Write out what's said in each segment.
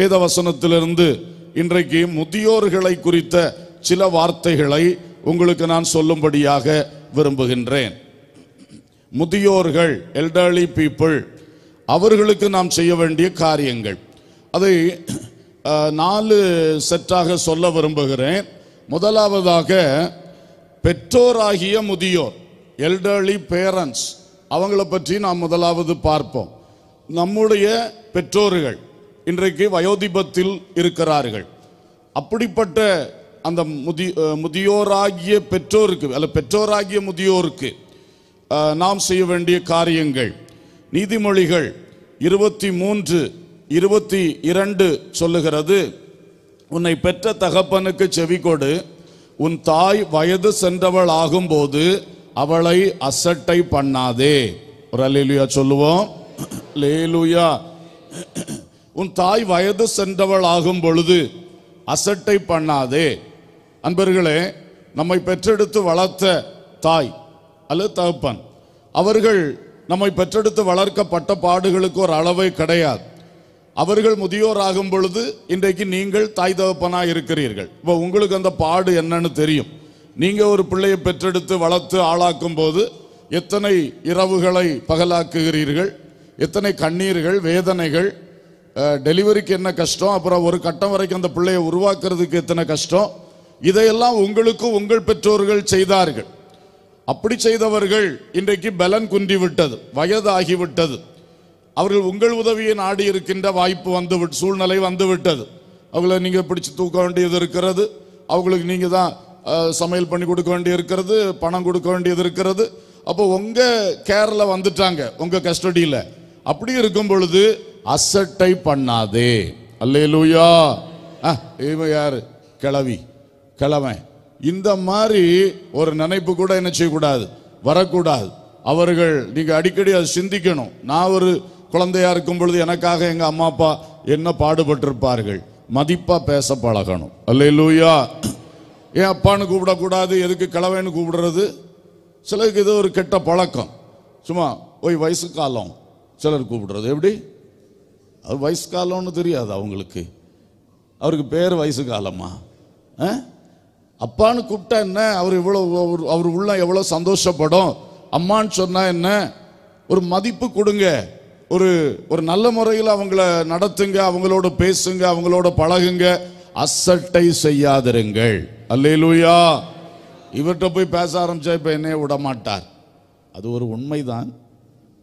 வேத வசனத்திலிருந்து இன்றைக்கு முதியோர்களை குறித்த சில வார்த்தைகளை உங்களுக்கு நான் சொல்லும்படியாக விரும்புகின்றேன் முதியோர்கள் எல்டர்லி பீப்புள் அவர்களுக்கு நாம் செய்ய வேண்டிய காரியங்கள் அதை நாலு செட்டாக சொல்ல விரும்புகிறேன் முதலாவதாக பெற்றோராகிய முதியோர் எல்டர்லி பேரண்ட்ஸ் அவங்கள பற்றி நாம் முதலாவது பார்ப்போம் நம்முடைய பெற்றோர்கள் இன்றைக்கு வயோதிபத்தில் இருக்கிறார்கள் அப்படிப்பட்ட அந்த முதி முதியோராகிய பெற்றோருக்கு அல்ல பெற்றோராகிய முதியோருக்கு நாம் செய்ய வேண்டிய காரியங்கள் நீதிமொழிகள் இருபத்தி மூன்று இருபத்தி இரண்டு சொல்லுகிறது உன்னை பெற்ற தகப்பனுக்கு செவிகொடு உன் தாய் வயது சென்றவள் ஆகும்போது அவளை அசட்டை பண்ணாதே ஒரு அலேலுயா சொல்லுவோம் லேலுயா உன் தாய் வயது சென்றவள் ஆகும் பொழுது அசட்டை பண்ணாதே அன்பர்களே நம்மை பெற்றெடுத்து வளர்த்த தாய் அல்லது தகப்பன் அவர்கள் நம்மை பெற்றெடுத்து வளர்க்கப்பட்ட பாடுகளுக்கு ஒரு அளவை கிடையாது அவர்கள் முதியோர் ஆகும் பொழுது இன்றைக்கு நீங்கள் தாய் தகப்பனாக இருக்கிறீர்கள் இப்போ உங்களுக்கு அந்த பாடு என்னன்னு தெரியும் நீங்கள் ஒரு பிள்ளையை பெற்றெடுத்து வளர்த்து ஆளாக்கும் போது எத்தனை இரவுகளை பகலாக்குகிறீர்கள் எத்தனை கண்ணீர்கள் வேதனைகள் டெலிவரிக்கு என்ன கஷ்டம் அப்புறம் ஒரு கட்டம் வரைக்கும் அந்த பிள்ளையை உருவாக்குறதுக்கு எத்தனை கஷ்டம் இதையெல்லாம் உங்களுக்கும் உங்கள் பெற்றோர்கள் செய்தார்கள் அப்படி செய்தவர்கள் இன்றைக்கு பலன் வயது வயதாகிவிட்டது அவர்கள் உங்கள் உதவியை நாடி இருக்கின்ற வாய்ப்பு வந்து சூழ்நிலை வந்து விட்டது அவங்கள நீங்கள் பிடிச்சி தூக்க வேண்டியது இருக்கிறது அவங்களுக்கு நீங்கள் தான் சமையல் பண்ணி கொடுக்க வேண்டியது இருக்கிறது பணம் கொடுக்க வேண்டியது இருக்கிறது அப்போ உங்கள் கேரில் வந்துட்டாங்க உங்கள் கஸ்டடியில் அப்படி இருக்கும் பொழுது அசட்டை பண்ணாதே அல்லேலூயா இவன் யார் கிளவி கிழவன் இந்த மாதிரி ஒரு நினைப்பு கூட என்ன செய்யக்கூடாது வரக்கூடாது அவர்கள் நீங்கள் அடிக்கடி அதை சிந்திக்கணும் நான் ஒரு குழந்தையா இருக்கும் பொழுது எனக்காக எங்கள் அம்மா அப்பா என்ன பாடுபட்டிருப்பார்கள் மதிப்பாக பேச பழகணும் அல்லேலூயா ஏன் அப்பான்னு கூப்பிடக்கூடாது எதுக்கு கிழவன்னு கூப்பிடுறது சிலருக்கு இது ஒரு கெட்ட பழக்கம் சும்மா ஓய் வயசு காலம் சிலர் கூப்பிடுறது எப்படி அது வயசு காலம்னு தெரியாது அவங்களுக்கு அவருக்கு பேர் வயசு காலமா அப்பான்னு கூப்பிட்டா என்ன அவர் இவ்வளோ அவர் உள்ள எவ்வளோ சந்தோஷப்படும் அம்மான்னு சொன்னால் என்ன ஒரு மதிப்பு கொடுங்க ஒரு ஒரு நல்ல முறையில் அவங்கள நடத்துங்க அவங்களோட பேசுங்க அவங்களோட பழகுங்க அசட்டை செய்யாதிருங்கள் அல்லேலூயா இவர்கிட்ட போய் பேச ஆரம்பிச்சா இப்போ என்னைய விடமாட்டார் அது ஒரு உண்மைதான்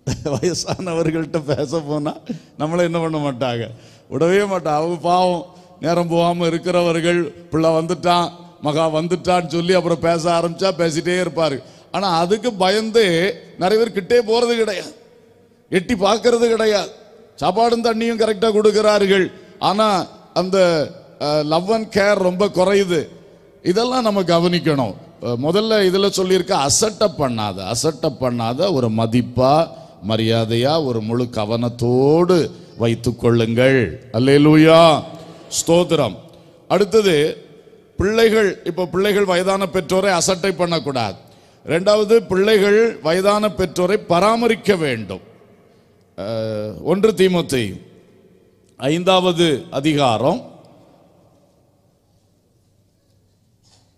வயசானவர்கள்ட்ட பேச போனால் நம்மளை என்ன பண்ண மாட்டாங்க விடவே மாட்டான் அவங்க பாவம் நேரம் போகாமல் இருக்கிறவர்கள் பிள்ள வந்துட்டான் மகா வந்துட்டான்னு சொல்லி அப்புறம் பேச ஆரம்பித்தா பேசிகிட்டே இருப்பார் ஆனால் அதுக்கு பயந்து நிறைய பேர் கிட்டே போகிறது கிடையாது எட்டி பார்க்கறது கிடையாது சாப்பாடும் தண்ணியும் கரெக்டாக கொடுக்குறார்கள் ஆனால் அந்த லவ் அண்ட் கேர் ரொம்ப குறையுது இதெல்லாம் நம்ம கவனிக்கணும் முதல்ல இதில் சொல்லியிருக்க அசட்டப் பண்ணாத அசட்டப் பண்ணாத ஒரு மதிப்பாக மரியாதையா ஒரு முழு கவனத்தோடு வைத்து கொள்ளுங்கள் அல்லேலூயா ஸ்தோத்திரம் அடுத்தது பிள்ளைகள் இப்போ பிள்ளைகள் வயதான பெற்றோரை அசட்டை பண்ணக்கூடாது ரெண்டாவது பிள்ளைகள் வயதான பெற்றோரை பராமரிக்க வேண்டும் ஒன்று தீமத்தை ஐந்தாவது அதிகாரம்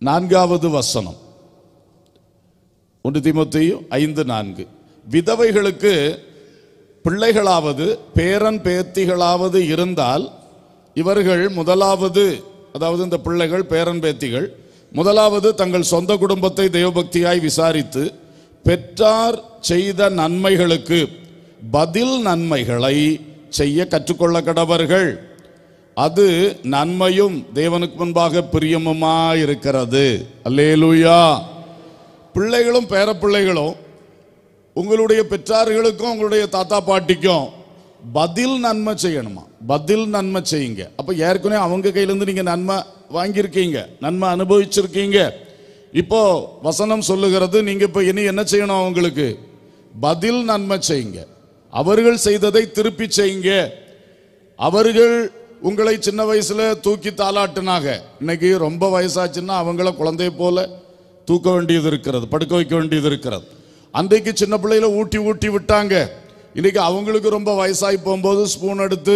நான்காவது வசனம் ஒன்று தீமத்தையும் ஐந்து நான்கு விதவைகளுக்கு பிள்ளைகளாவது பேரன் பேத்திகளாவது இருந்தால் இவர்கள் முதலாவது அதாவது இந்த பிள்ளைகள் பேரன் பேத்திகள் முதலாவது தங்கள் சொந்த குடும்பத்தை தெய்வபக்தியாய் விசாரித்து பெற்றார் செய்த நன்மைகளுக்கு பதில் நன்மைகளை செய்ய கற்றுக்கொள்ள கடவர்கள் அது நன்மையும் தேவனுக்கு முன்பாக பிரியமுமா இருக்கிறது அல்லேலுயா பிள்ளைகளும் பேரப்பிள்ளைகளும் உங்களுடைய பெற்றார்களுக்கும் உங்களுடைய தாத்தா பாட்டிக்கும் பதில் நன்மை செய்யணுமா பதில் நன்மை செய்யுங்க அப்போ ஏற்கனவே அவங்க கையிலேருந்து நீங்கள் நன்மை வாங்கியிருக்கீங்க நன்மை அனுபவிச்சிருக்கீங்க இப்போ வசனம் சொல்லுகிறது நீங்கள் இப்போ இனி என்ன செய்யணும் அவங்களுக்கு பதில் நன்மை செய்யுங்க அவர்கள் செய்ததை திருப்பி செய்யுங்க அவர்கள் உங்களை சின்ன வயசில் தூக்கி தாளாட்டுனாங்க இன்னைக்கு ரொம்ப வயசாச்சுன்னா அவங்கள குழந்தைய போல தூக்க வேண்டியது இருக்கிறது படுக்க வைக்க வேண்டியது இருக்கிறது அன்றைக்கு சின்ன பிள்ளையில ஊட்டி ஊட்டி விட்டாங்க இன்னைக்கு அவங்களுக்கு ரொம்ப வயசாகி போகும்போது ஸ்பூன் எடுத்து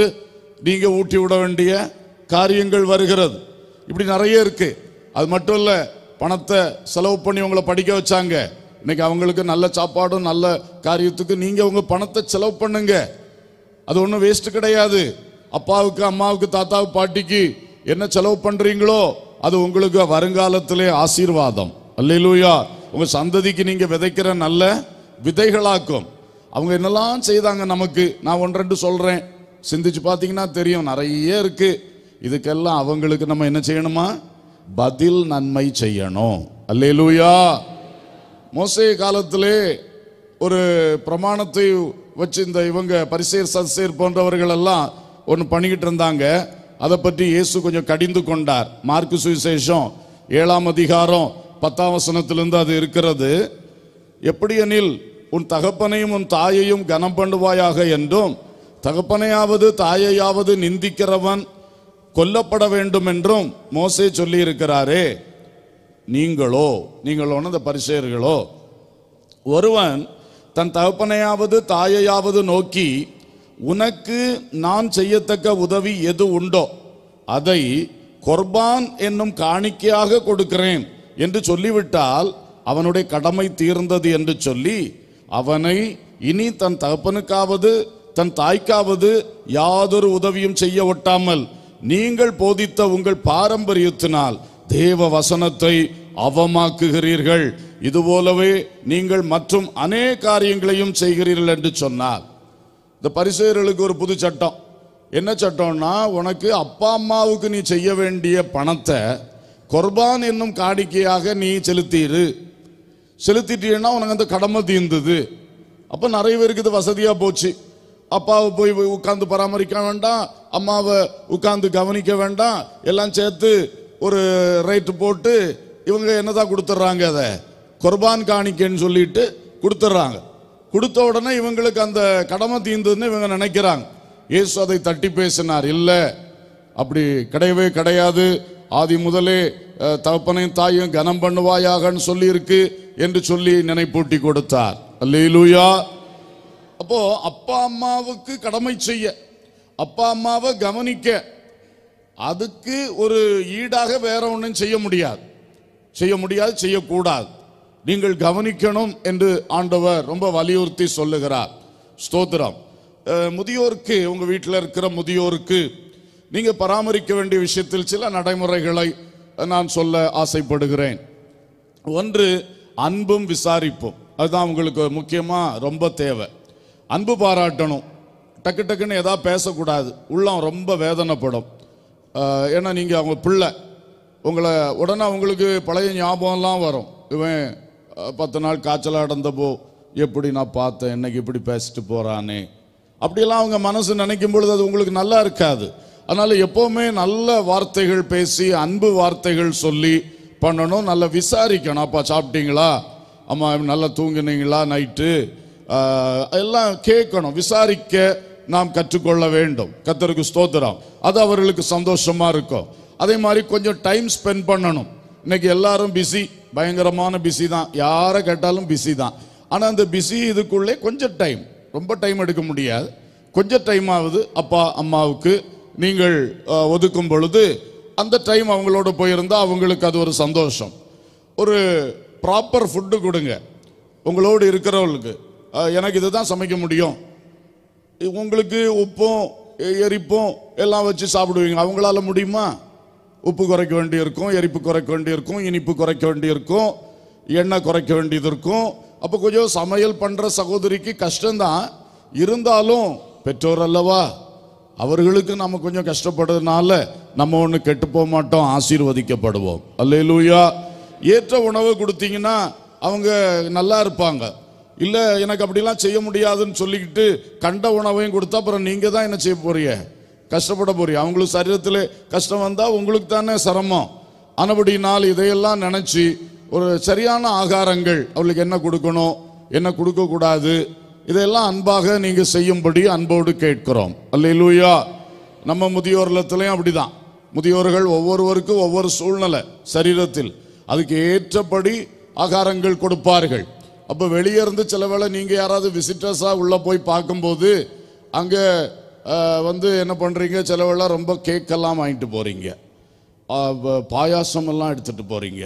நீங்கள் ஊட்டி விட வேண்டிய காரியங்கள் வருகிறது இப்படி நிறைய இருக்குது அது மட்டும் இல்லை பணத்தை செலவு பண்ணி உங்களை படிக்க வச்சாங்க இன்னைக்கு அவங்களுக்கு நல்ல சாப்பாடும் நல்ல காரியத்துக்கு நீங்கள் உங்கள் பணத்தை செலவு பண்ணுங்க அது ஒன்றும் வேஸ்ட்டு கிடையாது அப்பாவுக்கு அம்மாவுக்கு தாத்தாவுக்கு பாட்டிக்கு என்ன செலவு பண்ணுறீங்களோ அது உங்களுக்கு வருங்காலத்திலே ஆசீர்வாதம் அல்லையிலூயா உங்கள் சந்ததிக்கு நீங்கள் விதைக்கிற நல்ல விதைகளாக்கும் அவங்க என்னெல்லாம் செய்தாங்க நமக்கு நான் ரெண்டு சொல்கிறேன் சிந்திச்சு பார்த்தீங்கன்னா தெரியும் நிறைய இருக்குது இதுக்கெல்லாம் அவங்களுக்கு நம்ம என்ன செய்யணுமா பதில் நன்மை செய்யணும் அல்லே லூயா மோசே காலத்திலே ஒரு பிரமாணத்தை வச்சு இந்த இவங்க பரிசேர் சத்சேர் போன்றவர்கள் எல்லாம் ஒன்று பண்ணிக்கிட்டு இருந்தாங்க அதை பற்றி இயேசு கொஞ்சம் கடிந்து கொண்டார் மார்க்கு சுவிசேஷம் ஏழாம் அதிகாரம் பத்தாம் வசனத்திலிருந்து அது இருக்கிறது எப்படி எனில் உன் தகப்பனையும் உன் தாயையும் கனம் பண்ணுவாயாக என்றும் தகப்பனையாவது தாயையாவது நிந்திக்கிறவன் கொல்லப்பட வேண்டும் என்றும் மோசே சொல்லி இருக்கிறாரே நீங்களோ நீங்கள் உணர்ந்த பரிசெயர்களோ ஒருவன் தன் தகப்பனையாவது தாயையாவது நோக்கி உனக்கு நான் செய்யத்தக்க உதவி எது உண்டோ அதை கொர்பான் என்னும் காணிக்கையாக கொடுக்கிறேன் என்று சொல்லிவிட்டால் அவனுடைய கடமை தீர்ந்தது என்று சொல்லி அவனை இனி தன் தகப்பனுக்காவது தன் தாய்க்காவது யாதொரு உதவியும் செய்ய ஒட்டாமல் நீங்கள் போதித்த உங்கள் பாரம்பரியத்தினால் தேவ வசனத்தை அவமாக்குகிறீர்கள் இதுபோலவே நீங்கள் மற்றும் அநேக காரியங்களையும் செய்கிறீர்கள் என்று சொன்னார் இந்த பரிசுகளுக்கு ஒரு புது சட்டம் என்ன சட்டம்னா உனக்கு அப்பா அம்மாவுக்கு நீ செய்ய வேண்டிய பணத்தை கொர்பான் என்னும் காடிக்கையாக நீ செலுத்திடு செலுத்திட்டீன்னா உனக்கு அந்த கடமை தீர்ந்தது அப்போ நிறைய பேருக்கு இது வசதியாக போச்சு அப்பாவை போய் உட்காந்து பராமரிக்க வேண்டாம் அம்மாவை உட்காந்து கவனிக்க வேண்டாம் எல்லாம் சேர்த்து ஒரு ரேட்டு போட்டு இவங்க என்னதான் கொடுத்துட்றாங்க அதை குர்பான் காணிக்கைன்னு சொல்லிட்டு கொடுத்துட்றாங்க கொடுத்த உடனே இவங்களுக்கு அந்த கடமை தீர்ந்ததுன்னு இவங்க நினைக்கிறாங்க இயேசு அதை தட்டி பேசினார் இல்லை அப்படி கிடையவே கிடையாது ஆதி முதலே தகப்பனையும் தாயும் கனம் பண்ணுவாயாகன்னு சொல்லியிருக்கு என்று சொல்லி நினைப்பூட்டி கொடுத்தார் அல்லையிலூயா அப்போ அப்பா அம்மாவுக்கு கடமை செய்ய அப்பா அம்மாவை கவனிக்க அதுக்கு ஒரு ஈடாக வேற ஒன்றும் செய்ய முடியாது செய்ய முடியாது செய்யக்கூடாது நீங்கள் கவனிக்கணும் என்று ஆண்டவர் ரொம்ப வலியுறுத்தி சொல்லுகிறார் ஸ்தோத்திரம் முதியோருக்கு உங்கள் வீட்டில் இருக்கிற முதியோருக்கு நீங்கள் பராமரிக்க வேண்டிய விஷயத்தில் சில நடைமுறைகளை நான் சொல்ல ஆசைப்படுகிறேன் ஒன்று அன்பும் விசாரிப்பும் அதுதான் உங்களுக்கு முக்கியமாக ரொம்ப தேவை அன்பு பாராட்டணும் டக்கு டக்குன்னு எதாவது பேசக்கூடாது உள்ளம் ரொம்ப வேதனைப்படும் ஏன்னா நீங்கள் அவங்க பிள்ளை உங்களை உடனே அவங்களுக்கு பழைய ஞாபகம்லாம் வரும் இவன் பத்து நாள் காய்ச்சல் அடந்தப்போ எப்படி நான் பார்த்தேன் என்னைக்கு இப்படி பேசிட்டு போகிறானே அப்படியெல்லாம் அவங்க மனசு நினைக்கும் பொழுது அது உங்களுக்கு நல்லா இருக்காது அதனால் எப்போவுமே நல்ல வார்த்தைகள் பேசி அன்பு வார்த்தைகள் சொல்லி பண்ணணும் நல்லா விசாரிக்கணும் அப்பா சாப்பிட்டீங்களா அம்மா நல்லா தூங்கினீங்களா நைட்டு எல்லாம் கேட்கணும் விசாரிக்க நாம் கற்றுக்கொள்ள வேண்டும் கத்தருக்கு ஸ்தோத்திரம் அது அவர்களுக்கு சந்தோஷமாக இருக்கும் அதே மாதிரி கொஞ்சம் டைம் ஸ்பெண்ட் பண்ணணும் இன்னைக்கு எல்லாரும் பிஸி பயங்கரமான பிஸி தான் யாரை கேட்டாலும் பிஸி தான் ஆனால் அந்த பிஸி இதுக்குள்ளே கொஞ்சம் டைம் ரொம்ப டைம் எடுக்க முடியாது கொஞ்சம் டைம் ஆகுது அப்பா அம்மாவுக்கு நீங்கள் ஒதுக்கும் பொழுது அந்த டைம் அவங்களோட போயிருந்தால் அவங்களுக்கு அது ஒரு சந்தோஷம் ஒரு ப்ராப்பர் ஃபுட்டு கொடுங்க உங்களோடு இருக்கிறவங்களுக்கு எனக்கு இதுதான் சமைக்க முடியும் உங்களுக்கு உப்பும் எரிப்பும் எல்லாம் வச்சு சாப்பிடுவீங்க அவங்களால முடியுமா உப்பு குறைக்க வேண்டியிருக்கும் எரிப்பு குறைக்க வேண்டியிருக்கும் இனிப்பு குறைக்க வேண்டியிருக்கும் எண்ணெய் குறைக்க வேண்டியது இருக்கும் அப்போ கொஞ்சம் சமையல் பண்ணுற சகோதரிக்கு கஷ்டம்தான் இருந்தாலும் பெற்றோர் அல்லவா அவர்களுக்கு நம்ம கொஞ்சம் கஷ்டப்படுறதுனால நம்ம ஒன்று கெட்டு போக மாட்டோம் ஆசீர்வதிக்கப்படுவோம் அல்லையிலூயா ஏற்ற உணவு கொடுத்தீங்கன்னா அவங்க நல்லா இருப்பாங்க இல்லை எனக்கு அப்படிலாம் செய்ய முடியாதுன்னு சொல்லிக்கிட்டு கண்ட உணவையும் கொடுத்தா அப்புறம் நீங்கள் தான் என்ன செய்ய போறீங்க கஷ்டப்பட போறீங்க அவங்களுக்கு சரீரத்தில் கஷ்டம் வந்தால் உங்களுக்கு தானே சிரமம் ஆனபடினால் இதையெல்லாம் நினச்சி ஒரு சரியான ஆகாரங்கள் அவளுக்கு என்ன கொடுக்கணும் என்ன கொடுக்கக்கூடாது இதையெல்லாம் அன்பாக நீங்கள் செய்யும்படி அன்போடு கேட்கிறோம் அல்லையிலூயா நம்ம முதியோர் இல்லத்துலையும் அப்படிதான் முதியோர்கள் ஒவ்வொருவருக்கும் ஒவ்வொரு சூழ்நிலை சரீரத்தில் அதுக்கு ஏற்றபடி ஆகாரங்கள் கொடுப்பார்கள் அப்போ வெளியே இருந்து சில வேளை நீங்கள் யாராவது விசிட்டர்ஸாக உள்ளே போய் பார்க்கும்போது அங்கே வந்து என்ன பண்ணுறீங்க சில வேளை ரொம்ப கேக்கெல்லாம் வாங்கிட்டு போகிறீங்க பாயாசமெல்லாம் எடுத்துகிட்டு போகிறீங்க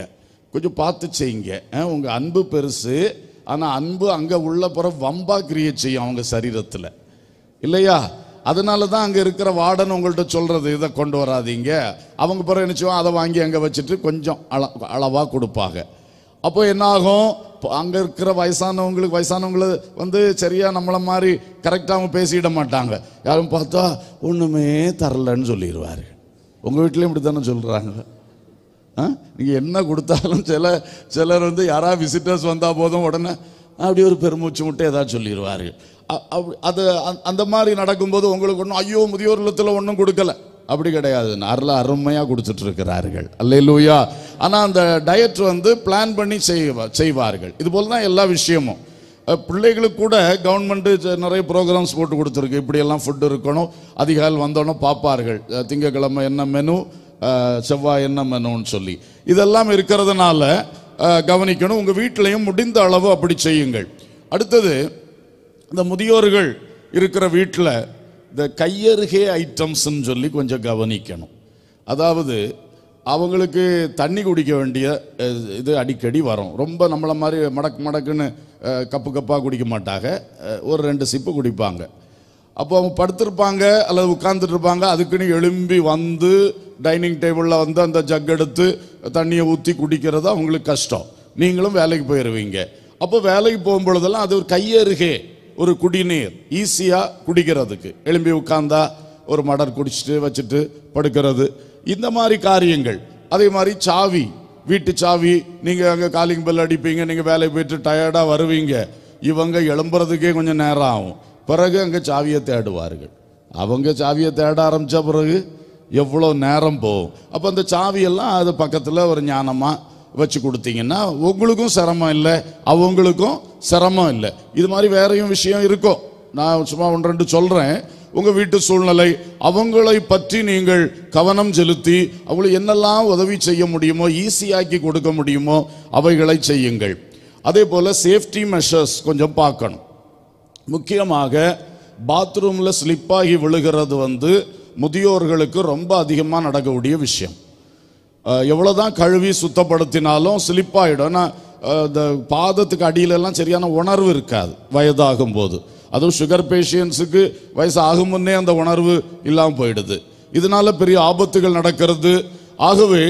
கொஞ்சம் பார்த்து செய்யுங்க உங்கள் அன்பு பெருசு ஆனால் அன்பு அங்கே உள்ள புற வம்பாக கிரியேட் செய்யும் அவங்க சரீரத்தில் இல்லையா அதனால தான் அங்கே இருக்கிற வார்டன் உங்கள்கிட்ட சொல்கிறது இதை கொண்டு வராதிங்க அவங்க பிறகு நினச்சோம் அதை வாங்கி அங்கே வச்சுட்டு கொஞ்சம் அள அளவாக கொடுப்பாங்க அப்போ என்னாகும் அங்கே இருக்கிற வயசானவங்களுக்கு வயசானவங்களை வந்து சரியாக நம்மளை மாதிரி கரெக்டாக அவங்க பேசிட மாட்டாங்க யாரும் பார்த்தா ஒன்றுமே தரலன்னு சொல்லிடுவார் உங்கள் வீட்லேயும் இப்படி தானே சொல்கிறாங்க நீங்கள் என்ன கொடுத்தாலும் சில சிலர் வந்து யாராவது விசிட்டர்ஸ் வந்தால் போதும் உடனே அப்படி ஒரு பெருமூச்சு விட்டு ஏதாவது சொல்லிடுவார்கள் அது அந்த மாதிரி நடக்கும்போது உங்களுக்கு ஒன்றும் ஐயோ முதியோர் இல்லத்தில் ஒன்றும் கொடுக்கல அப்படி கிடையாது அருள அருமையாக கொடுத்துட்ருக்கிறார்கள் அல்ல இல்லையா ஆனால் அந்த டயட் வந்து பிளான் பண்ணி செய்வா செய்வார்கள் இது போல் தான் எல்லா விஷயமும் பிள்ளைகளுக்கு கூட கவர்மெண்ட்டு நிறைய ப்ரோக்ராம்ஸ் போட்டு கொடுத்துருக்கு இப்படியெல்லாம் ஃபுட் இருக்கணும் அதிகாலை வந்தோன்னே பார்ப்பார்கள் திங்கக்கிழமை என்ன மெனு செவ்வாய் என்ன மெனுன்னு சொல்லி இதெல்லாம் இருக்கிறதுனால கவனிக்கணும் உங்கள் வீட்டிலையும் முடிந்த அளவு அப்படி செய்யுங்கள் அடுத்தது இந்த முதியோர்கள் இருக்கிற வீட்டில் இந்த கையருகே ஐட்டம்ஸ்ன்னு சொல்லி கொஞ்சம் கவனிக்கணும் அதாவது அவங்களுக்கு தண்ணி குடிக்க வேண்டிய இது அடிக்கடி வரும் ரொம்ப நம்மளை மாதிரி மடக்கு மடக்குன்னு கப்பு கப்பாக குடிக்க மாட்டாங்க ஒரு ரெண்டு சிப்பு குடிப்பாங்க அப்போ அவங்க படுத்திருப்பாங்க அல்லது உட்காந்துட்டு இருப்பாங்க அதுக்குன்னு எழும்பி வந்து டைனிங் டேபிளில் வந்து அந்த ஜக் எடுத்து தண்ணியை ஊற்றி குடிக்கிறது அவங்களுக்கு கஷ்டம் நீங்களும் வேலைக்கு போயிடுவீங்க அப்போ வேலைக்கு போகும்பொழுதெல்லாம் அது ஒரு கையருகே ஒரு குடிநீர் ஈஸியாக குடிக்கிறதுக்கு எழும்பி உட்காந்தா ஒரு மடர் குடிச்சிட்டு வச்சுட்டு படுக்கிறது இந்த மாதிரி காரியங்கள் அதே மாதிரி சாவி வீட்டு சாவி நீங்கள் அங்கே காலிங் பெல் அடிப்பீங்க நீங்கள் வேலைக்கு போயிட்டு டயர்டாக வருவீங்க இவங்க எழும்புறதுக்கே கொஞ்சம் நேரம் ஆகும் பிறகு அங்கே சாவியை தேடுவார்கள் அவங்க சாவியை தேட ஆரம்பித்த பிறகு எவ்வளோ நேரம் போகும் அப்போ அந்த சாவியெல்லாம் அது பக்கத்தில் ஒரு ஞானமாக வச்சு கொடுத்தீங்கன்னா உங்களுக்கும் சிரமம் இல்லை அவங்களுக்கும் சிரமம் இல்லை இது மாதிரி வேறையும் விஷயம் இருக்கும் நான் சும்மா ஒன்று ரெண்டு சொல்கிறேன் உங்கள் வீட்டு சூழ்நிலை அவங்களை பற்றி நீங்கள் கவனம் செலுத்தி அவங்களை என்னெல்லாம் உதவி செய்ய முடியுமோ ஈஸியாக்கி கொடுக்க முடியுமோ அவைகளை செய்யுங்கள் அதே போல் சேஃப்டி மெஷர்ஸ் கொஞ்சம் பார்க்கணும் முக்கியமாக பாத்ரூமில் ஸ்லிப்பாகி விழுகிறது வந்து முதியோர்களுக்கு ரொம்ப அதிகமாக நடக்கக்கூடிய விஷயம் எவ்வளோ தான் கழுவி சுத்தப்படுத்தினாலும் ஸ்லிப்பாகிடும் ஆனால் இந்த பாதத்துக்கு அடியிலெல்லாம் சரியான உணர்வு இருக்காது வயதாகும் போது அதுவும் சுகர் பேஷியன்ஸுக்கு வயசு ஆகும் முன்னே அந்த உணர்வு இல்லாமல் போயிடுது இதனால பெரிய ஆபத்துகள் நடக்கிறது ஆகவே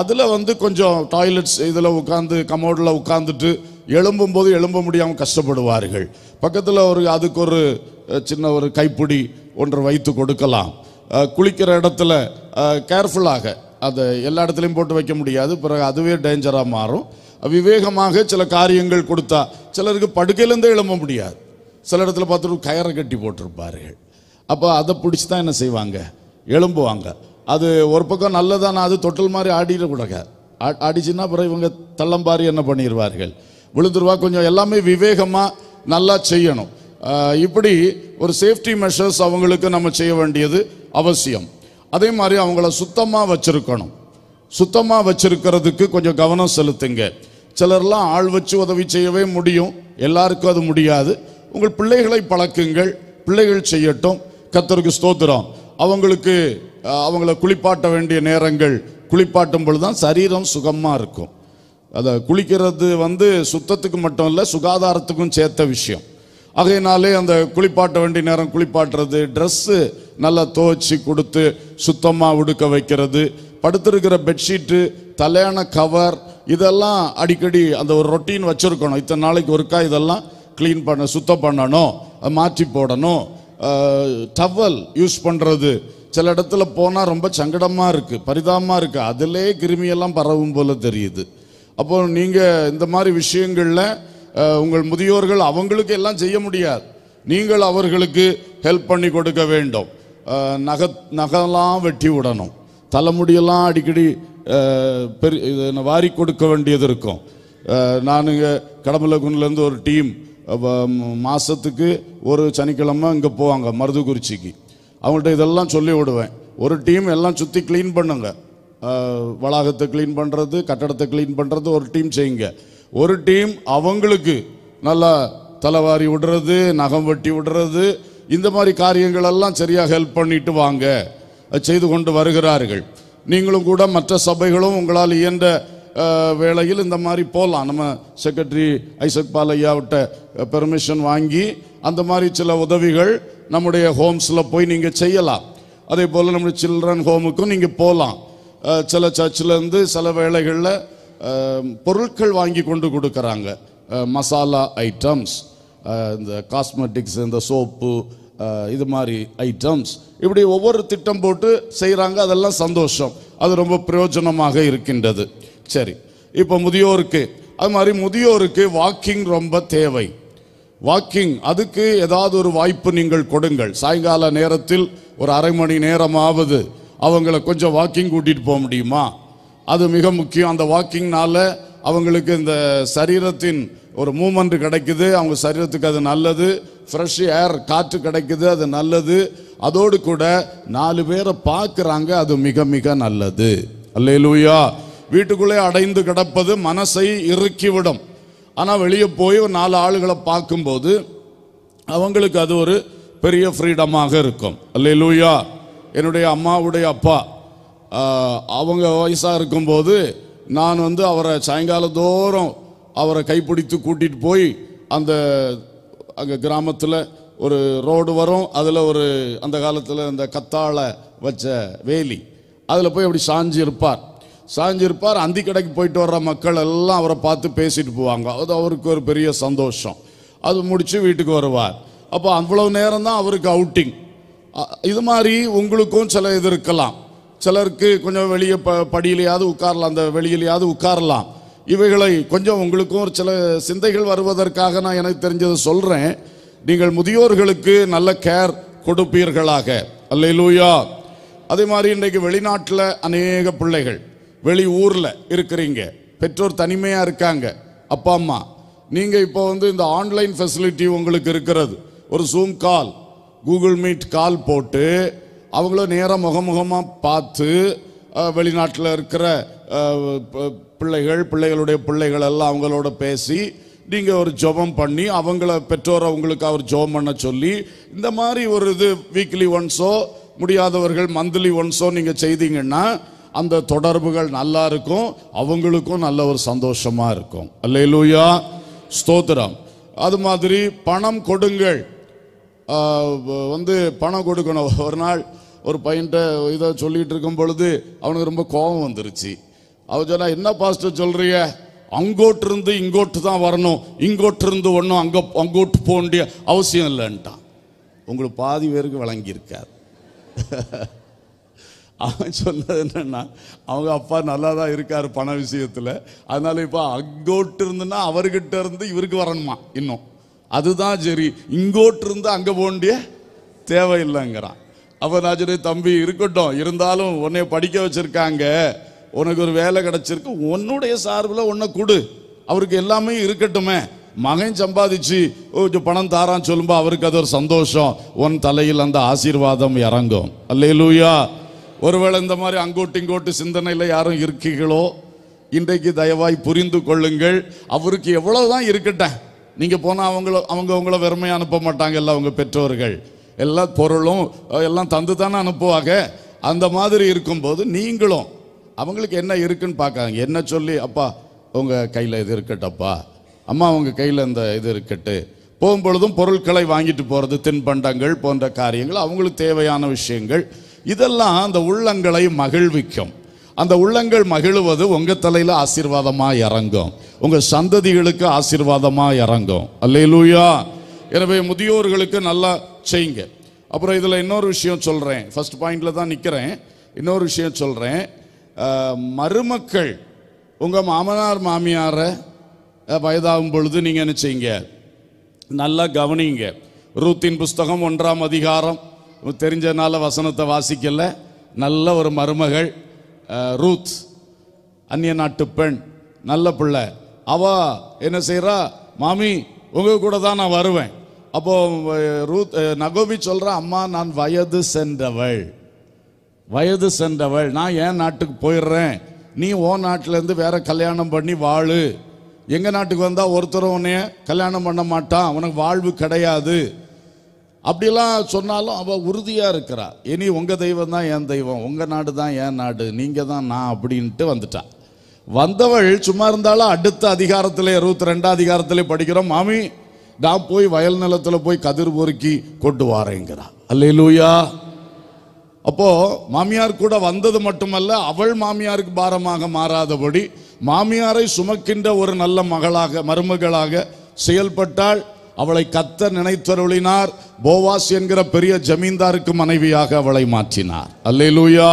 அதில் வந்து கொஞ்சம் டாய்லெட்ஸ் இதில் உட்காந்து கமோடில் உட்காந்துட்டு எழும்பும் போது எழும்ப முடியாமல் கஷ்டப்படுவார்கள் பக்கத்தில் ஒரு அதுக்கு ஒரு சின்ன ஒரு கைப்பிடி ஒன்று வைத்து கொடுக்கலாம் குளிக்கிற இடத்துல கேர்ஃபுல்லாக அதை எல்லா இடத்துலையும் போட்டு வைக்க முடியாது பிறகு அதுவே டேஞ்சராக மாறும் விவேகமாக சில காரியங்கள் கொடுத்தா சிலருக்கு படுக்கையிலேருந்தே எழும்ப முடியாது சில இடத்துல பார்த்துட்டு கயரை கட்டி போட்டிருப்பார்கள் அப்போ அதை பிடிச்சி தான் என்ன செய்வாங்க எழும்புவாங்க அது ஒரு பக்கம் நல்லதான அது தொட்டில் மாதிரி ஆடிடக்கூடாது ஆடிச்சுன்னா அப்புறம் இவங்க தள்ளம்பாரி என்ன பண்ணிடுவார்கள் விழுந்துருவா கொஞ்சம் எல்லாமே விவேகமாக நல்லா செய்யணும் இப்படி ஒரு சேஃப்டி மெஷர்ஸ் அவங்களுக்கு நம்ம செய்ய வேண்டியது அவசியம் அதே மாதிரி அவங்கள சுத்தமாக வச்சுருக்கணும் சுத்தமாக வச்சுருக்கிறதுக்கு கொஞ்சம் கவனம் செலுத்துங்க சிலர்லாம் ஆள் வச்சு உதவி செய்யவே முடியும் எல்லாருக்கும் அது முடியாது உங்கள் பிள்ளைகளை பழக்குங்கள் பிள்ளைகள் செய்யட்டும் கத்தருக்கு ஸ்தோத்திரம் அவங்களுக்கு அவங்கள குளிப்பாட்ட வேண்டிய நேரங்கள் குளிப்பாட்டும் பொழுது தான் சரீரம் சுகமாக இருக்கும் அதை குளிக்கிறது வந்து சுத்தத்துக்கு மட்டும் இல்லை சுகாதாரத்துக்கும் சேர்த்த விஷயம் ஆகையினாலே அந்த குளிப்பாட்ட வேண்டிய நேரம் குளிப்பாட்டுறது ட்ரெஸ்ஸு நல்லா துவச்சி கொடுத்து சுத்தமாக உடுக்க வைக்கிறது படுத்திருக்கிற பெட்ஷீட்டு தலையான கவர் இதெல்லாம் அடிக்கடி அந்த ஒரு ரொட்டீன் வச்சுருக்கணும் இத்தனை நாளைக்கு ஒருக்கா இதெல்லாம் க்ளீன் பண்ண சுத்தம் பண்ணணும் அதை மாற்றி போடணும் டவல் யூஸ் பண்ணுறது சில இடத்துல போனால் ரொம்ப சங்கடமாக இருக்குது பரிதாபமாக இருக்குது அதிலே கிருமியெல்லாம் பரவும் போல் தெரியுது அப்போ நீங்கள் இந்த மாதிரி விஷயங்களில் உங்கள் முதியோர்கள் அவங்களுக்கு எல்லாம் செய்ய முடியாது நீங்கள் அவர்களுக்கு ஹெல்ப் பண்ணி கொடுக்க வேண்டும் நக நகைலாம் வெட்டி விடணும் தலைமுடியெல்லாம் அடிக்கடி பெரிய வாரி கொடுக்க வேண்டியது இருக்கும் நானுங்க கடம்பலகுன்லேருந்து ஒரு டீம் மாதத்துக்கு ஒரு சனிக்கிழமை இங்கே போவாங்க மருதுகுறிச்சிக்கு அவங்கள்ட்ட இதெல்லாம் சொல்லி விடுவேன் ஒரு டீம் எல்லாம் சுற்றி க்ளீன் பண்ணுங்கள் வளாகத்தை க்ளீன் பண்ணுறது கட்டடத்தை க்ளீன் பண்ணுறது ஒரு டீம் செய்யுங்க ஒரு டீம் அவங்களுக்கு நல்லா தலைவாரி விடுறது நகம் வெட்டி விடுறது இந்த மாதிரி காரியங்கள் எல்லாம் சரியாக ஹெல்ப் பண்ணிட்டு வாங்க செய்து கொண்டு வருகிறார்கள் நீங்களும் கூட மற்ற சபைகளும் உங்களால் இயன்ற வேளையில் இந்த மாதிரி போகலாம் நம்ம செக்ரட்டரி ஐசக் பாலையாவிட்ட பெர்மிஷன் வாங்கி அந்த மாதிரி சில உதவிகள் நம்முடைய ஹோம்ஸில் போய் நீங்கள் செய்யலாம் அதே போல் நம்முடைய சில்ட்ரன் ஹோமுக்கும் நீங்கள் போகலாம் சில சர்ச்சிலேருந்து சில வேளைகளில் பொருட்கள் வாங்கி கொண்டு கொடுக்குறாங்க மசாலா ஐட்டம்ஸ் இந்த காஸ்மெட்டிக்ஸ் இந்த சோப்பு இது மாதிரி ஐட்டம்ஸ் இப்படி ஒவ்வொரு திட்டம் போட்டு செய்கிறாங்க அதெல்லாம் சந்தோஷம் அது ரொம்ப பிரயோஜனமாக இருக்கின்றது சரி இப்போ முதியோருக்கு அது மாதிரி முதியோருக்கு வாக்கிங் ரொம்ப தேவை வாக்கிங் அதுக்கு ஏதாவது ஒரு வாய்ப்பு நீங்கள் கொடுங்கள் சாயங்கால நேரத்தில் ஒரு அரை மணி நேரமாவது அவங்கள கொஞ்சம் வாக்கிங் கூட்டிகிட்டு போக முடியுமா அது மிக முக்கியம் அந்த வாக்கிங்னால அவங்களுக்கு இந்த சரீரத்தின் ஒரு மூமெண்ட் கிடைக்குது அவங்க சரீரத்துக்கு அது நல்லது ஃப்ரெஷ் ஏர் காற்று கிடைக்குது அது நல்லது அதோடு கூட நாலு பேரை பார்க்குறாங்க அது மிக மிக நல்லது அல்லே லூயா வீட்டுக்குள்ளே அடைந்து கிடப்பது மனசை இறுக்கிவிடும் ஆனால் வெளியே போய் ஒரு நாலு ஆளுகளை பார்க்கும்போது அவங்களுக்கு அது ஒரு பெரிய ஃப்ரீடமாக இருக்கும் அல்லே லூயா என்னுடைய அம்மாவுடைய அப்பா அவங்க வயசாக இருக்கும்போது நான் வந்து அவரை சாயங்காலத்தோறும் அவரை கைப்பிடித்து கூட்டிகிட்டு போய் அந்த அங்கே கிராமத்தில் ஒரு ரோடு வரும் அதில் ஒரு அந்த காலத்தில் இந்த கத்தாழை வச்ச வேலி அதில் போய் அப்படி சாஞ்சு இருப்பார் சாஞ்சு இருப்பார் அந்தி கடைக்கு போயிட்டு வர்ற மக்கள் எல்லாம் அவரை பார்த்து பேசிட்டு போவாங்க அது அவருக்கு ஒரு பெரிய சந்தோஷம் அது முடித்து வீட்டுக்கு வருவார் அப்போ அவ்வளோ நேரம் தான் அவருக்கு அவுட்டிங் இது மாதிரி உங்களுக்கும் சில இது இருக்கலாம் சிலருக்கு கொஞ்சம் வெளியே ப படியிலையாவது உட்காரலாம் அந்த வெளியிலையாவது உட்காரலாம் இவைகளை கொஞ்சம் உங்களுக்கும் ஒரு சில சிந்தைகள் வருவதற்காக நான் எனக்கு தெரிஞ்சதை சொல்கிறேன் நீங்கள் முதியோர்களுக்கு நல்ல கேர் கொடுப்பீர்களாக அல்ல லூயா அதே மாதிரி இன்றைக்கு வெளிநாட்டில் அநேக பிள்ளைகள் வெளி ஊரில் இருக்கிறீங்க பெற்றோர் தனிமையாக இருக்காங்க அப்பா அம்மா நீங்கள் இப்போ வந்து இந்த ஆன்லைன் ஃபெசிலிட்டி உங்களுக்கு இருக்கிறது ஒரு Zoom call Google Meet call போட்டு அவங்களும் நேரம் முகமுகமாக பார்த்து வெளிநாட்டில் இருக்கிற பிள்ளைகள் பிள்ளைகளுடைய பிள்ளைகள் எல்லாம் அவங்களோட பேசி நீங்கள் ஒரு ஜபம் பண்ணி அவங்கள பெற்றோர் அவங்களுக்கு அவர் ஜபம் பண்ண சொல்லி இந்த மாதிரி ஒரு இது வீக்லி ஒன்ஸோ முடியாதவர்கள் மந்த்லி ஒன்ஸோ நீங்கள் செய்தீங்கன்னா அந்த தொடர்புகள் நல்லா இருக்கும் அவங்களுக்கும் நல்ல ஒரு சந்தோஷமாக இருக்கும் அல்லையிலூயா ஸ்தோத்திரம் அது மாதிரி பணம் கொடுங்கள் வந்து பணம் கொடுக்கணும் ஒரு நாள் ஒரு பையன்ட்ட இதை சொல்லிட்டு இருக்கும் பொழுது அவனுக்கு ரொம்ப கோபம் வந்துருச்சு அவ சொன்னா என்ன பாஸ்டர் சொல்றிய அங்கோட்டு இருந்து இங்கோட்டு தான் வரணும் இங்கோட்டு இருந்து ஒன்றும் அங்கே அங்கோட்டு போக வேண்டிய அவசியம் இல்லைன்ட்டான் உங்களுக்கு பாதி பேருக்கு வழங்கியிருக்கார் அவன் சொன்னது என்னன்னா அவங்க அப்பா நல்லா தான் இருக்கார் பண விஷயத்தில் அதனால இப்போ அங்கோட்டு இருந்துன்னா அவர்கிட்ட இருந்து இவருக்கு வரணுமா இன்னும் அதுதான் சரி இருந்து அங்கே போண்டிய தேவையில்லைங்கிறான் அப்போ நான் தம்பி இருக்கட்டும் இருந்தாலும் உன்னைய படிக்க வச்சுருக்காங்க உனக்கு ஒரு வேலை கிடச்சிருக்கு உன்னுடைய சார்பில் உன்னை கொடு அவருக்கு எல்லாமே இருக்கட்டுமே மகன் சம்பாதிச்சு கொஞ்சம் பணம் தாரான்னு சொல்லும்போது அவருக்கு அது ஒரு சந்தோஷம் உன் தலையில் அந்த ஆசீர்வாதம் இறங்கும் அல்லையிலூயா ஒருவேளை இந்த மாதிரி அங்கோட்டு இங்கோட்டு சிந்தனையில் யாரும் இருக்கீங்களோ இன்றைக்கு தயவாய் புரிந்து கொள்ளுங்கள் அவருக்கு எவ்வளவுதான் இருக்கட்டேன் நீங்கள் போனால் அவங்கள அவங்க உங்களை வெறுமையாக அனுப்ப மாட்டாங்க எல்லாம் அவங்க பெற்றோர்கள் எல்லா பொருளும் எல்லாம் தந்து தானே அனுப்புவாங்க அந்த மாதிரி இருக்கும்போது நீங்களும் அவங்களுக்கு என்ன இருக்குன்னு பார்க்காங்க என்ன சொல்லி அப்பா உங்கள் கையில் இது இருக்கட்டப்பா அம்மா உங்கள் கையில் இந்த இது இருக்கட்டு போகும்பொழுதும் பொருட்களை வாங்கிட்டு போகிறது தின்பண்டங்கள் போன்ற காரியங்கள் அவங்களுக்கு தேவையான விஷயங்கள் இதெல்லாம் அந்த உள்ளங்களை மகிழ்விக்கும் அந்த உள்ளங்கள் மகிழுவது உங்கள் தலையில் ஆசீர்வாதமாக இறங்கும் உங்கள் சந்ததிகளுக்கு ஆசீர்வாதமாக இறங்கும் அல்லையிலூயா எனவே முதியோர்களுக்கு நல்லா செய்யுங்க அப்புறம் இதில் இன்னொரு விஷயம் சொல்கிறேன் ஃபஸ்ட் பாயிண்டில் தான் நிற்கிறேன் இன்னொரு விஷயம் சொல்கிறேன் மருமக்கள் உங்கள் மாமனார் மாமியாரை வயதாகும் பொழுது நீங்கள் என்ன செய்யுங்க நல்லா கவனிங்க ரூத்தின் புஸ்தகம் ஒன்றாம் அதிகாரம் தெரிஞ்சனால வசனத்தை வாசிக்கல நல்ல ஒரு மருமகள் ரூத் அந்நிய நாட்டு பெண் நல்ல பிள்ளை அவ என்ன செய்கிறா மாமி உங்க கூட தான் நான் வருவேன் அப்போ ரூத் நகோபி சொல்கிற அம்மா நான் வயது சென்றவள் வயது சென்றவள் நான் என் நாட்டுக்கு போயிடுறேன் நீ ஓ நாட்டிலேருந்து வேற கல்யாணம் பண்ணி வாழு எங்கள் நாட்டுக்கு வந்தால் ஒருத்தரும் உன்னைய கல்யாணம் பண்ண மாட்டான் உனக்கு வாழ்வு கிடையாது அப்படிலாம் சொன்னாலும் அவள் உறுதியாக இருக்கிறா இனி உங்கள் தெய்வம் தான் என் தெய்வம் உங்கள் நாடு தான் என் நாடு நீங்கள் தான் நான் அப்படின்ட்டு வந்துட்டா வந்தவள் சும்மா இருந்தாலும் அடுத்த அதிகாரத்தில் இருபத்தி ரெண்டாம் அதிகாரத்தில் படிக்கிறோம் மாமி நான் போய் வயல் நிலத்தில் போய் கதிர் பொறுக்கி கொண்டு வாரேங்கிறா அல்லையிலூயா அப்போது மாமியார் கூட வந்தது மட்டுமல்ல அவள் மாமியாருக்கு பாரமாக மாறாதபடி மாமியாரை சுமக்கின்ற ஒரு நல்ல மகளாக மருமகளாக செயல்பட்டாள் அவளை கத்த நினைத்தருளினார் போவாஸ் என்கிற பெரிய ஜமீன்தாருக்கு மனைவியாக அவளை மாற்றினார் அல்லே லூயா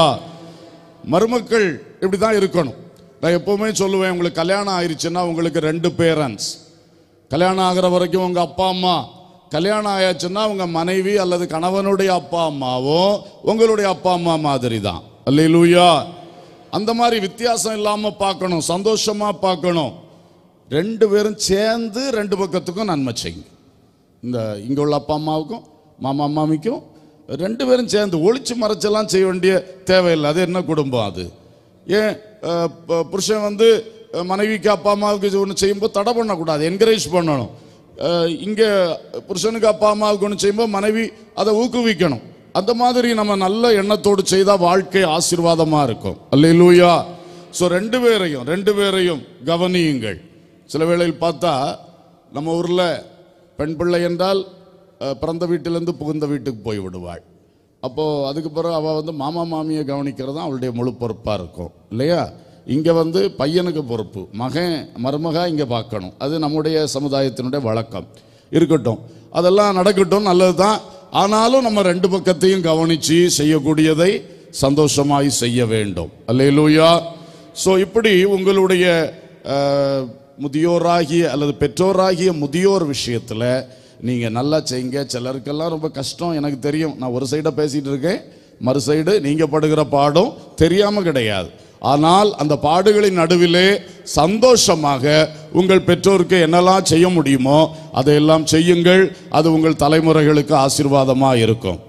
மருமக்கள் இப்படி தான் இருக்கணும் நான் எப்போவுமே சொல்லுவேன் உங்களுக்கு கல்யாணம் ஆயிடுச்சுன்னா உங்களுக்கு ரெண்டு பேரண்ட்ஸ் கல்யாணம் ஆகிற வரைக்கும் உங்கள் அப்பா அம்மா கல்யாணம் ஆயாச்சுன்னா உங்கள் மனைவி அல்லது கணவனுடைய அப்பா அம்மாவும் உங்களுடைய அப்பா அம்மா மாதிரி தான் அல்லே லூயா அந்த மாதிரி வித்தியாசம் இல்லாமல் பார்க்கணும் சந்தோஷமாக பார்க்கணும் ரெண்டு பேரும் சேர்ந்து ரெண்டு பக்கத்துக்கும் நன்மை செய்யும் இந்த இங்கே உள்ள அப்பா அம்மாவுக்கும் மாமா மாமிக்கும் ரெண்டு பேரும் சேர்ந்து ஒழிச்சு மறைச்செல்லாம் செய்ய வேண்டிய தேவையில்லை அது என்ன குடும்பம் அது ஏன் புருஷன் வந்து மனைவிக்கு அப்பா அம்மாவுக்கு ஒன்று செய்யும்போது தடை பண்ணக்கூடாது என்கரேஜ் பண்ணணும் இங்கே புருஷனுக்கு அப்பா அம்மாவுக்கு ஒன்று செய்யும்போது மனைவி அதை ஊக்குவிக்கணும் அந்த மாதிரி நம்ம நல்ல எண்ணத்தோடு செய்தால் வாழ்க்கை ஆசீர்வாதமாக இருக்கும் அல்ல லூயா ஸோ ரெண்டு பேரையும் ரெண்டு பேரையும் கவனியுங்கள் சில வேளையில் பார்த்தா நம்ம ஊரில் பெண் பிள்ளை என்றால் பிறந்த வீட்டிலேருந்து புகுந்த வீட்டுக்கு போய் விடுவாள் அப்போது அதுக்கு பிறகு அவள் வந்து மாமா மாமியை கவனிக்கிறது தான் அவளுடைய முழு பொறுப்பாக இருக்கும் இல்லையா இங்கே வந்து பையனுக்கு பொறுப்பு மகன் மருமகா இங்கே பார்க்கணும் அது நம்முடைய சமுதாயத்தினுடைய வழக்கம் இருக்கட்டும் அதெல்லாம் நடக்கட்டும் நல்லது தான் ஆனாலும் நம்ம ரெண்டு பக்கத்தையும் கவனித்து செய்யக்கூடியதை சந்தோஷமாய் செய்ய வேண்டும் அல்லையிலூயா ஸோ இப்படி உங்களுடைய முதியோராகிய அல்லது பெற்றோராகிய முதியோர் விஷயத்தில் நீங்கள் நல்லா செய்யுங்க சிலருக்கெல்லாம் ரொம்ப கஷ்டம் எனக்கு தெரியும் நான் ஒரு சைடாக பேசிகிட்டு இருக்கேன் மறு சைடு நீங்கள் படுகிற பாடும் தெரியாமல் கிடையாது ஆனால் அந்த பாடுகளின் நடுவிலே சந்தோஷமாக உங்கள் பெற்றோருக்கு என்னெல்லாம் செய்ய முடியுமோ அதையெல்லாம் செய்யுங்கள் அது உங்கள் தலைமுறைகளுக்கு ஆசீர்வாதமாக இருக்கும்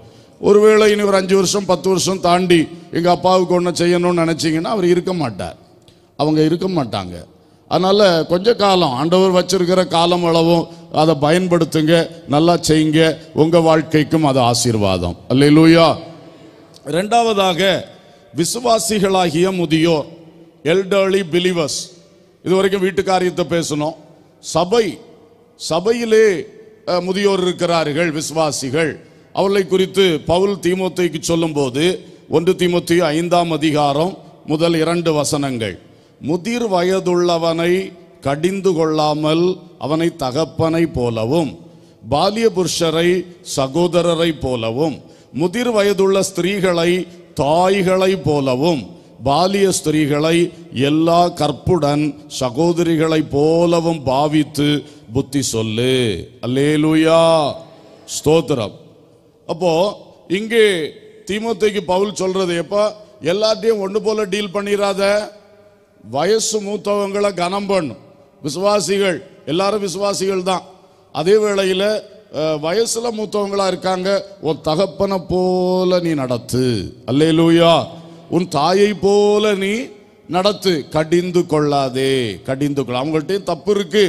ஒருவேளை இனி ஒரு அஞ்சு வருஷம் பத்து வருஷம் தாண்டி எங்கள் அப்பாவுக்கு ஒன்று செய்யணும்னு நினச்சிங்கன்னா அவர் இருக்க மாட்டார் அவங்க இருக்க மாட்டாங்க அதனால் கொஞ்ச காலம் ஆண்டவர் வச்சிருக்கிற காலம் அளவும் அதை பயன்படுத்துங்க நல்லா செய்யுங்க உங்கள் வாழ்க்கைக்கும் அது ஆசீர்வாதம் அல்ல லூயா ரெண்டாவதாக விசுவாசிகளாகிய முதியோர் எல்டர்லி பிலிவர்ஸ் இது வரைக்கும் வீட்டு காரியத்தை பேசணும் சபை சபையிலே முதியோர் இருக்கிறார்கள் விசுவாசிகள் அவர்களை குறித்து பவுல் திமுத்தைக்கு சொல்லும்போது ஒன்று திமுத்தி ஐந்தாம் அதிகாரம் முதல் இரண்டு வசனங்கள் முதிர் வயதுள்ளவனை கடிந்து கொள்ளாமல் அவனை தகப்பனை போலவும் பாலிய புருஷரை சகோதரரை போலவும் முதிர் வயதுள்ள ஸ்திரீகளை தாய்களை போலவும் பாலிய ஸ்திரீகளை எல்லா கற்புடன் சகோதரிகளை போலவும் பாவித்து புத்தி சொல்லு அல்லேலுயா ஸ்தோத்திரம் அப்போ இங்கே திமுத்தைக்கு பவுல் சொல்றது எப்ப எல்லாத்தையும் ஒன்று போல டீல் பண்ணிடாத வயசு மூத்தவங்களை கனம் பண்ணும் விசுவாசிகள் எல்லாரும் விசுவாசிகள் தான் அதே வேளையில் வயசில் மூத்தவங்களாக இருக்காங்க உன் தகப்பனை போல நீ நடத்து அல்லே லூயா உன் தாயை போல நீ நடத்து கடிந்து கொள்ளாதே கடிந்து கொள்ள அவங்கள்ட்ட தப்பு இருக்கு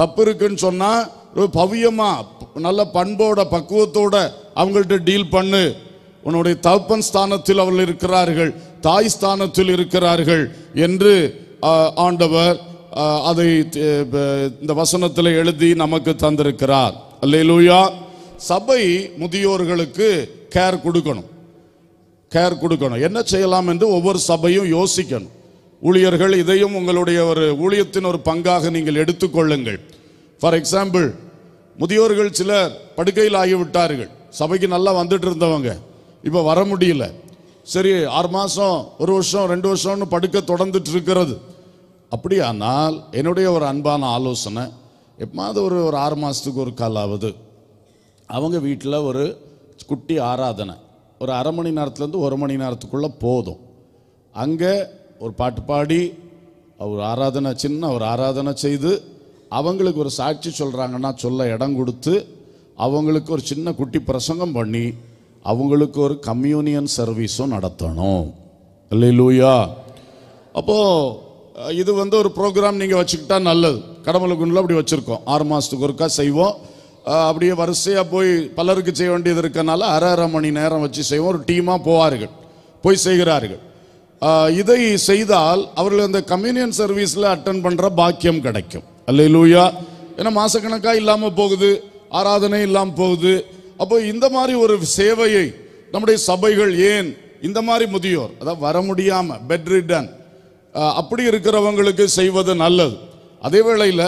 தப்பு இருக்குன்னு சொன்னால் பவியமாக நல்ல பண்போட பக்குவத்தோட அவங்கள்ட்ட டீல் பண்ணு உன்னுடைய தகப்பன் ஸ்தானத்தில் அவர்கள் இருக்கிறார்கள் தாய்ஸ்தானத்தில் இருக்கிறார்கள் என்று ஆண்டவர் அதை இந்த வசனத்தில் எழுதி நமக்கு தந்திருக்கிறார் அல்லையிலூயா சபை முதியோர்களுக்கு கேர் கொடுக்கணும் கேர் கொடுக்கணும் என்ன செய்யலாம் என்று ஒவ்வொரு சபையும் யோசிக்கணும் ஊழியர்கள் இதையும் உங்களுடைய ஒரு ஊழியத்தின் ஒரு பங்காக நீங்கள் எடுத்துக்கொள்ளுங்கள் ஃபார் எக்ஸாம்பிள் முதியோர்கள் சிலர் படுக்கையில் ஆகிவிட்டார்கள் சபைக்கு நல்லா வந்துட்டு இருந்தவங்க இப்போ வர முடியல சரி ஆறு மாதம் ஒரு வருஷம் ரெண்டு வருஷம்னு படுக்க தொடர்ந்துட்டு இருக்கிறது அப்படியானால் என்னுடைய ஒரு அன்பான ஆலோசனை எப்பமாவது ஒரு ஒரு ஆறு மாதத்துக்கு ஒரு காலாவது அவங்க வீட்டில் ஒரு குட்டி ஆராதனை ஒரு அரை மணி நேரத்துலேருந்து ஒரு மணி நேரத்துக்குள்ளே போதும் அங்கே ஒரு பாட்டு பாடி ஒரு ஆராதனை சின்ன ஒரு ஆராதனை செய்து அவங்களுக்கு ஒரு சாட்சி சொல்கிறாங்கன்னா சொல்ல இடம் கொடுத்து அவங்களுக்கு ஒரு சின்ன குட்டி பிரசங்கம் பண்ணி அவங்களுக்கு ஒரு கம்யூனியன் சர்வீஸும் நடத்தணும் இல்லை லூயா அப்போது இது வந்து ஒரு ப்ரோக்ராம் நீங்கள் வச்சுக்கிட்டா நல்லது கடமலுக்குள்ள அப்படி வச்சுருக்கோம் ஆறு மாதத்துக்கு ஒருக்கா செய்வோம் அப்படியே வரிசையாக போய் பலருக்கு செய்ய வேண்டியது இருக்கனால அரை அரை மணி நேரம் வச்சு செய்வோம் ஒரு டீமாக போவார்கள் போய் செய்கிறார்கள் இதை செய்தால் அவர்கள் அந்த கம்யூனியன் சர்வீஸில் அட்டன் பண்ணுற பாக்கியம் கிடைக்கும் அல்ல லூயா ஏன்னா மாதக்கணக்காக இல்லாமல் போகுது ஆராதனை இல்லாமல் போகுது அப்போ இந்த மாதிரி ஒரு சேவையை நம்முடைய சபைகள் ஏன் இந்த மாதிரி முதியோர் அதான் வர முடியாம பெட்ரிடன் அப்படி இருக்கிறவங்களுக்கு செய்வது நல்லது அதே வேளையில்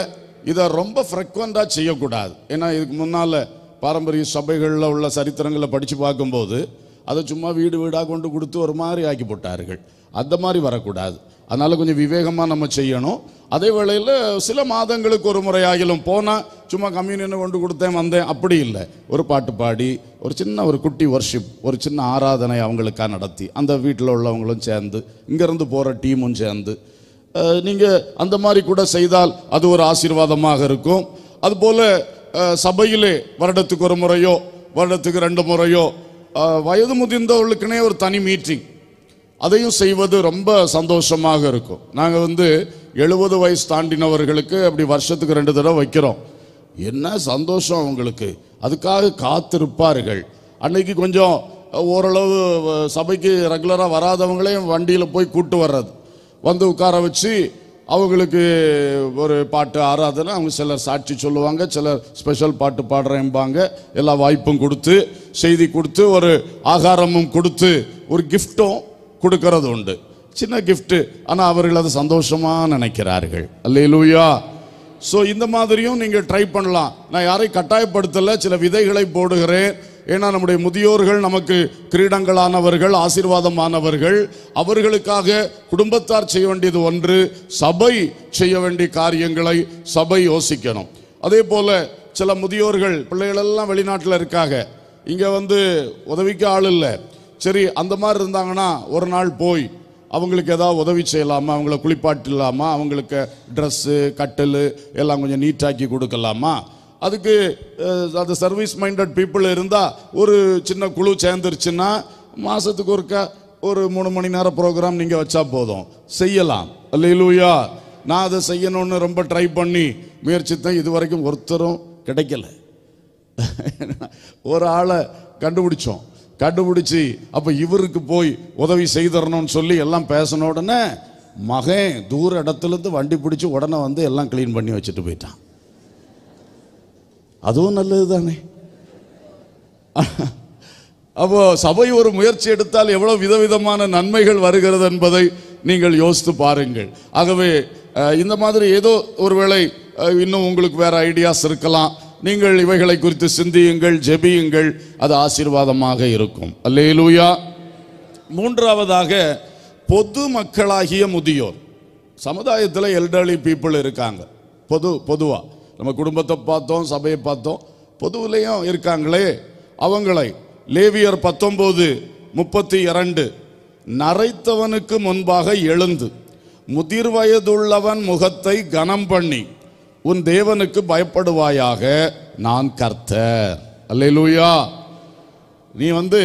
இதை ரொம்ப ஃப்ரெக்வெண்ட்டாக செய்யக்கூடாது ஏன்னா இதுக்கு முன்னால் பாரம்பரிய சபைகளில் உள்ள சரித்திரங்களை படித்து பார்க்கும்போது அதை சும்மா வீடு வீடாக கொண்டு கொடுத்து ஒரு மாதிரி ஆக்கி போட்டார்கள் அந்த மாதிரி வரக்கூடாது அதனால் கொஞ்சம் விவேகமாக நம்ம செய்யணும் அதே வேளையில் சில மாதங்களுக்கு ஒரு முறையாகிலும் போனால் சும்மா கம்யூனியனை கொண்டு கொடுத்தேன் வந்தேன் அப்படி இல்லை ஒரு பாட்டு பாடி ஒரு சின்ன ஒரு குட்டி ஒர்ஷிப் ஒரு சின்ன ஆராதனை அவங்களுக்காக நடத்தி அந்த வீட்டில் உள்ளவங்களும் சேர்ந்து இங்கேருந்து போகிற டீமும் சேர்ந்து நீங்கள் அந்த மாதிரி கூட செய்தால் அது ஒரு ஆசீர்வாதமாக இருக்கும் அதுபோல் சபையிலே வருடத்துக்கு ஒரு முறையோ வருடத்துக்கு ரெண்டு முறையோ வயது முதிர்ந்தவர்களுக்குனே ஒரு தனி மீட்டிங் அதையும் செய்வது ரொம்ப சந்தோஷமாக இருக்கும் நாங்கள் வந்து எழுபது வயசு தாண்டினவர்களுக்கு அப்படி வருஷத்துக்கு ரெண்டு தடவை வைக்கிறோம் என்ன சந்தோஷம் அவங்களுக்கு அதுக்காக காத்திருப்பார்கள் அன்னைக்கு கொஞ்சம் ஓரளவு சபைக்கு ரெகுலராக வராதவங்களையும் வண்டியில் போய் கூப்பிட்டு வர்றது வந்து உட்கார வச்சு அவங்களுக்கு ஒரு பாட்டு ஆராதனை அவங்க சிலர் சாட்சி சொல்லுவாங்க சிலர் ஸ்பெஷல் பாட்டு பாடுறேன்பாங்க எல்லா வாய்ப்பும் கொடுத்து செய்தி கொடுத்து ஒரு ஆகாரமும் கொடுத்து ஒரு கிஃப்ட்டும் கொடுக்கறது உண்டு சின்ன கிஃப்ட்டு ஆனால் அவர்கள் அது சந்தோஷமாக நினைக்கிறார்கள் லூயா ஸோ இந்த மாதிரியும் நீங்கள் ட்ரை பண்ணலாம் நான் யாரையும் கட்டாயப்படுத்தலை சில விதைகளை போடுகிறேன் ஏன்னா நம்முடைய முதியோர்கள் நமக்கு கிரீடங்களானவர்கள் ஆசீர்வாதமானவர்கள் அவர்களுக்காக குடும்பத்தார் செய்ய வேண்டியது ஒன்று சபை செய்ய வேண்டிய காரியங்களை சபை யோசிக்கணும் அதே போல் சில முதியோர்கள் பிள்ளைகளெல்லாம் வெளிநாட்டில் இருக்காங்க இங்கே வந்து உதவிக்கு ஆள் இல்லை சரி அந்த மாதிரி இருந்தாங்கன்னா ஒரு நாள் போய் அவங்களுக்கு ஏதாவது உதவி செய்யலாமா அவங்கள இல்லாமல் அவங்களுக்கு ட்ரெஸ்ஸு கட்டில் எல்லாம் கொஞ்சம் நீட்டாக்கி கொடுக்கலாமா அதுக்கு அது சர்வீஸ் மைண்டட் பீப்புள் இருந்தால் ஒரு சின்ன குழு சேர்ந்துருச்சுன்னா மாதத்துக்கு ஒருக்கா ஒரு மூணு மணி நேரம் ப்ரோக்ராம் நீங்கள் வச்சா போதும் செய்யலாம் இல்லையிலூயா நான் அதை செய்யணும்னு ரொம்ப ட்ரை பண்ணி முயற்சித்தேன் இது வரைக்கும் ஒருத்தரும் கிடைக்கல ஒரு ஆளை கண்டுபிடிச்சோம் கண்டுபிடிச்சி அப்போ இவருக்கு போய் உதவி செய்தரணும்னு சொல்லி எல்லாம் பேசின உடனே மகன் தூர இடத்துலேருந்து வண்டி பிடிச்சி உடனே வந்து எல்லாம் க்ளீன் பண்ணி வச்சுட்டு போயிட்டான் அதுவும் நல்லது தானே அப்போ சபை ஒரு முயற்சி எடுத்தால் எவ்வளோ விதவிதமான நன்மைகள் வருகிறது என்பதை நீங்கள் யோசித்து பாருங்கள் ஆகவே இந்த மாதிரி ஏதோ ஒருவேளை இன்னும் உங்களுக்கு வேறு ஐடியாஸ் இருக்கலாம் நீங்கள் இவைகளை குறித்து சிந்தியுங்கள் ஜெபியுங்கள் அது ஆசீர்வாதமாக இருக்கும் அல்லேலூயா மூன்றாவதாக பொது மக்களாகிய முதியோர் சமுதாயத்தில் எல்டர்லி பீப்புள் இருக்காங்க பொது பொதுவாக நம்ம குடும்பத்தை பார்த்தோம் சபையை பார்த்தோம் பொதுவிலையும் இருக்காங்களே அவங்களை லேவியர் பத்தொம்போது முப்பத்தி இரண்டு நரைத்தவனுக்கு முன்பாக எழுந்து முதிர் வயதுள்ளவன் முகத்தை கனம் பண்ணி உன் தேவனுக்கு பயப்படுவாயாக நான் கர்த்தர் அல்லையிலூயா நீ வந்து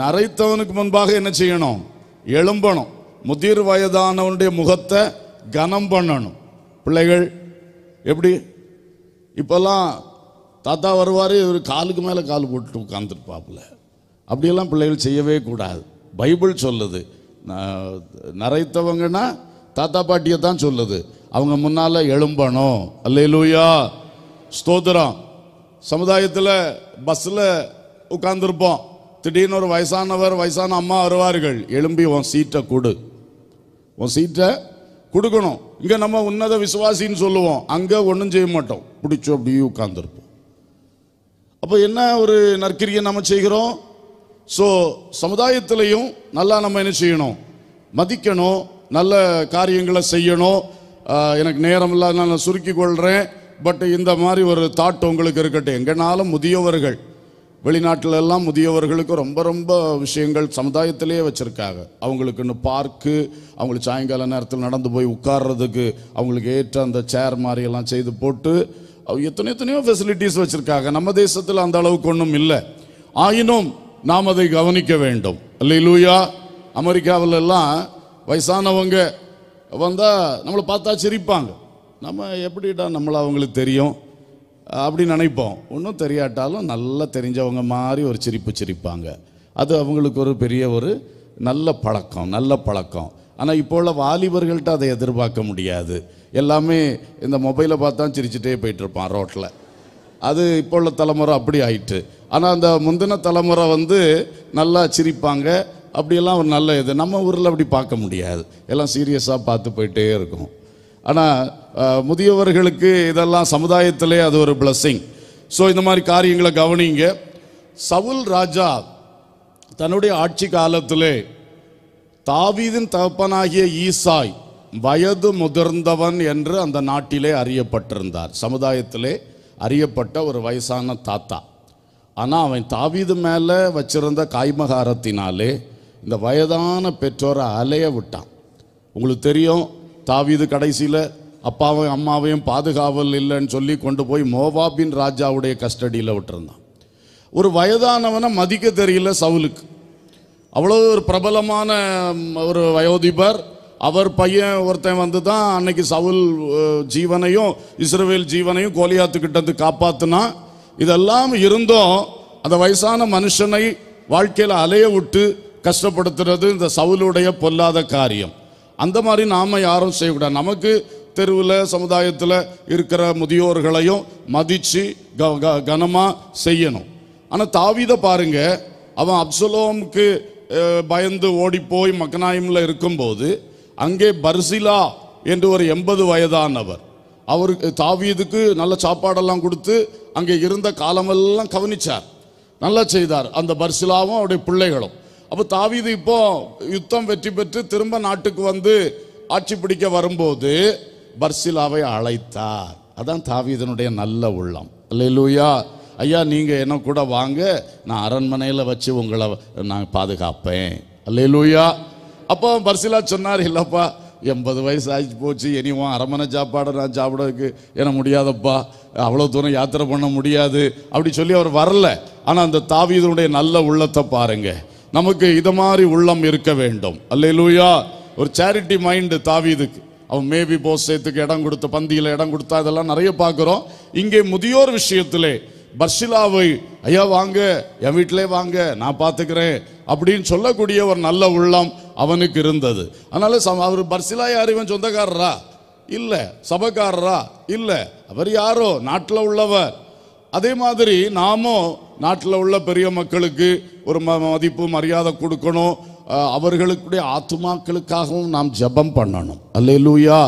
நரைத்தவனுக்கு முன்பாக என்ன செய்யணும் எழும்பணும் முதிர் வயதானவனுடைய முகத்தை கனம் பண்ணணும் பிள்ளைகள் எப்படி இப்போல்லாம் தாத்தா வருவார் இவர் காலுக்கு மேலே கால் போட்டு உட்காந்துருப்பாப்புல அப்படியெல்லாம் பிள்ளைகள் செய்யவே கூடாது பைபிள் சொல்லுது நரைத்தவங்கன்னா தாத்தா பாட்டியை தான் சொல்லுது அவங்க முன்னால் எழும்பணும் அல்லையிலூயா ஸ்தோத்திரம் சமுதாயத்தில் பஸ்ஸில் உட்காந்துருப்போம் திடீர்னு ஒரு வயசானவர் வயசான அம்மா வருவார்கள் எழும்பி உன் சீட்டை கொடு உன் சீட்டை கொடுக்கணும் இங்கே நம்ம உன்னத விசுவாசின்னு சொல்லுவோம் அங்கே ஒன்றும் செய்ய மாட்டோம் பிடிச்சோம் அப்படியே உட்காந்துருப்போம் அப்போ என்ன ஒரு நற்கிரியை நம்ம செய்கிறோம் ஸோ சமுதாயத்திலையும் நல்லா நம்ம என்ன செய்யணும் மதிக்கணும் நல்ல காரியங்களை செய்யணும் எனக்கு நேரம் இல்லாத நான் சுருக்கி கொள்கிறேன் பட் இந்த மாதிரி ஒரு தாட் உங்களுக்கு இருக்கட்டும் எங்கனாலும் முதியவர்கள் வெளிநாட்டில் எல்லாம் முதியவர்களுக்கு ரொம்ப ரொம்ப விஷயங்கள் சமுதாயத்திலேயே வச்சுருக்காங்க அவங்களுக்குன்னு பார்க்கு அவங்களுக்கு சாயங்கால நேரத்தில் நடந்து போய் உட்கார்றதுக்கு அவங்களுக்கு ஏற்ற அந்த சேர் மாதிரி எல்லாம் செய்து போட்டு எத்தனை எத்தனையோ ஃபெசிலிட்டிஸ் வச்சுருக்காங்க நம்ம தேசத்தில் அந்த அளவுக்கு ஒன்றும் இல்லை ஆயினும் நாம் அதை கவனிக்க வேண்டும் இல்லை லூயா அமெரிக்காவிலெல்லாம் வயசானவங்க வந்தால் நம்மளை பார்த்தா சிரிப்பாங்க நம்ம எப்படிடா நம்மளை அவங்களுக்கு தெரியும் அப்படி நினைப்போம் ஒன்றும் தெரியாட்டாலும் நல்லா தெரிஞ்சவங்க மாதிரி ஒரு சிரிப்பு சிரிப்பாங்க அது அவங்களுக்கு ஒரு பெரிய ஒரு நல்ல பழக்கம் நல்ல பழக்கம் ஆனால் இப்போ உள்ள வாலிபர்கள்ட்ட அதை எதிர்பார்க்க முடியாது எல்லாமே இந்த மொபைலை பார்த்தா சிரிச்சுட்டே போயிட்டுருப்பான் ரோட்டில் அது இப்போ உள்ள தலைமுறை அப்படி ஆயிட்டு ஆனால் அந்த முந்தின தலைமுறை வந்து நல்லா சிரிப்பாங்க அப்படியெல்லாம் ஒரு நல்ல இது நம்ம ஊரில் அப்படி பார்க்க முடியாது எல்லாம் சீரியஸாக பார்த்து போயிட்டே இருக்கும் ஆனால் முதியவர்களுக்கு இதெல்லாம் சமுதாயத்திலே அது ஒரு பிளஸ்ஸிங் ஸோ இந்த மாதிரி காரியங்களை கவனிங்க சவுல் ராஜா தன்னுடைய ஆட்சி காலத்திலே தாவீதின் தகப்பனாகிய ஈசாய் வயது முதிர்ந்தவன் என்று அந்த நாட்டிலே அறியப்பட்டிருந்தார் சமுதாயத்திலே அறியப்பட்ட ஒரு வயசான தாத்தா ஆனால் அவன் தாவீது மேலே வச்சிருந்த காய்மகாரத்தினாலே இந்த வயதான பெற்றோரை அலைய விட்டான் உங்களுக்கு தெரியும் தாவிது கடைசியில் அப்பாவையும் அம்மாவையும் பாதுகாவல் இல்லைன்னு சொல்லி கொண்டு போய் மோவாபின் ராஜாவுடைய கஸ்டடியில் விட்டுருந்தான் ஒரு வயதானவனை மதிக்க தெரியல சவுலுக்கு அவ்வளோ ஒரு பிரபலமான ஒரு வயோதிபர் அவர் பையன் ஒருத்தன் வந்து தான் அன்னைக்கு சவுல் ஜீவனையும் இஸ்ரேல் ஜீவனையும் கோலியாத்துக்கிட்டது காப்பாற்றினான் இதெல்லாம் இருந்தும் அந்த வயசான மனுஷனை வாழ்க்கையில் அலைய விட்டு கஷ்டப்படுத்துறது இந்த சவுலுடைய பொல்லாத காரியம் அந்த மாதிரி நாம் யாரும் செய்யக்கூடாது நமக்கு தெருவில் சமுதாயத்தில் இருக்கிற முதியோர்களையும் மதித்து க க கனமாக செய்யணும் ஆனால் தாவித பாருங்க அவன் அப்சலோமுக்கு பயந்து ஓடிப்போய் மக்கனாயமில் இருக்கும்போது அங்கே பர்சிலா என்று ஒரு எண்பது வயதானவர் அவருக்கு தாவியதுக்கு நல்ல சாப்பாடெல்லாம் கொடுத்து அங்கே இருந்த காலமெல்லாம் கவனிச்சார் நல்லா செய்தார் அந்த பர்சிலாவும் அவருடைய பிள்ளைகளும் அப்போ தாவீது இப்போ யுத்தம் வெற்றி பெற்று திரும்ப நாட்டுக்கு வந்து ஆட்சி பிடிக்க வரும்போது பர்சிலாவை அழைத்தார் அதான் தாவீதனுடைய நல்ல உள்ளம் லூயா ஐயா நீங்கள் என்ன கூட வாங்க நான் அரண்மனையில் வச்சு உங்களை நான் பாதுகாப்பேன் லூயா அப்போ பர்சிலா சொன்னார் இல்லைப்பா எண்பது வயசு ஆகி போச்சு இனிவோம் அரண்மனை சாப்பாடை நான் சாப்பிடறதுக்கு என முடியாதப்பா அவ்வளோ தூரம் யாத்திரை பண்ண முடியாது அப்படி சொல்லி அவர் வரல ஆனால் அந்த தாவீதனுடைய நல்ல உள்ளத்தை பாருங்கள் நமக்கு இதை மாதிரி உள்ளம் இருக்க வேண்டும் அல்லையிலூயா ஒரு சேரிட்டி மைண்டு தாவிதுக்கு அவன் மேபி சேத்துக்கு இடம் கொடுத்த பந்தியில் இடம் கொடுத்தா இதெல்லாம் நிறைய பார்க்குறோம் இங்கே முதியோர் விஷயத்திலே பர்ஷிலாவை ஐயா வாங்க என் வீட்டிலே வாங்க நான் பார்த்துக்கிறேன் அப்படின்னு சொல்லக்கூடிய ஒரு நல்ல உள்ளம் அவனுக்கு இருந்தது அதனால அவர் பர்ஷிலா யார் இவன் சொந்தக்காரரா இல்லை சபக்காரரா இல்லை அவர் யாரோ நாட்டில் உள்ளவர் அதே மாதிரி நாமும் நாட்டில் உள்ள பெரிய மக்களுக்கு ஒரு மதிப்பு மரியாதை கொடுக்கணும் அவர்களுக்குடைய ஆத்மாக்களுக்காகவும் நாம் ஜபம் பண்ணணும் அல்லையா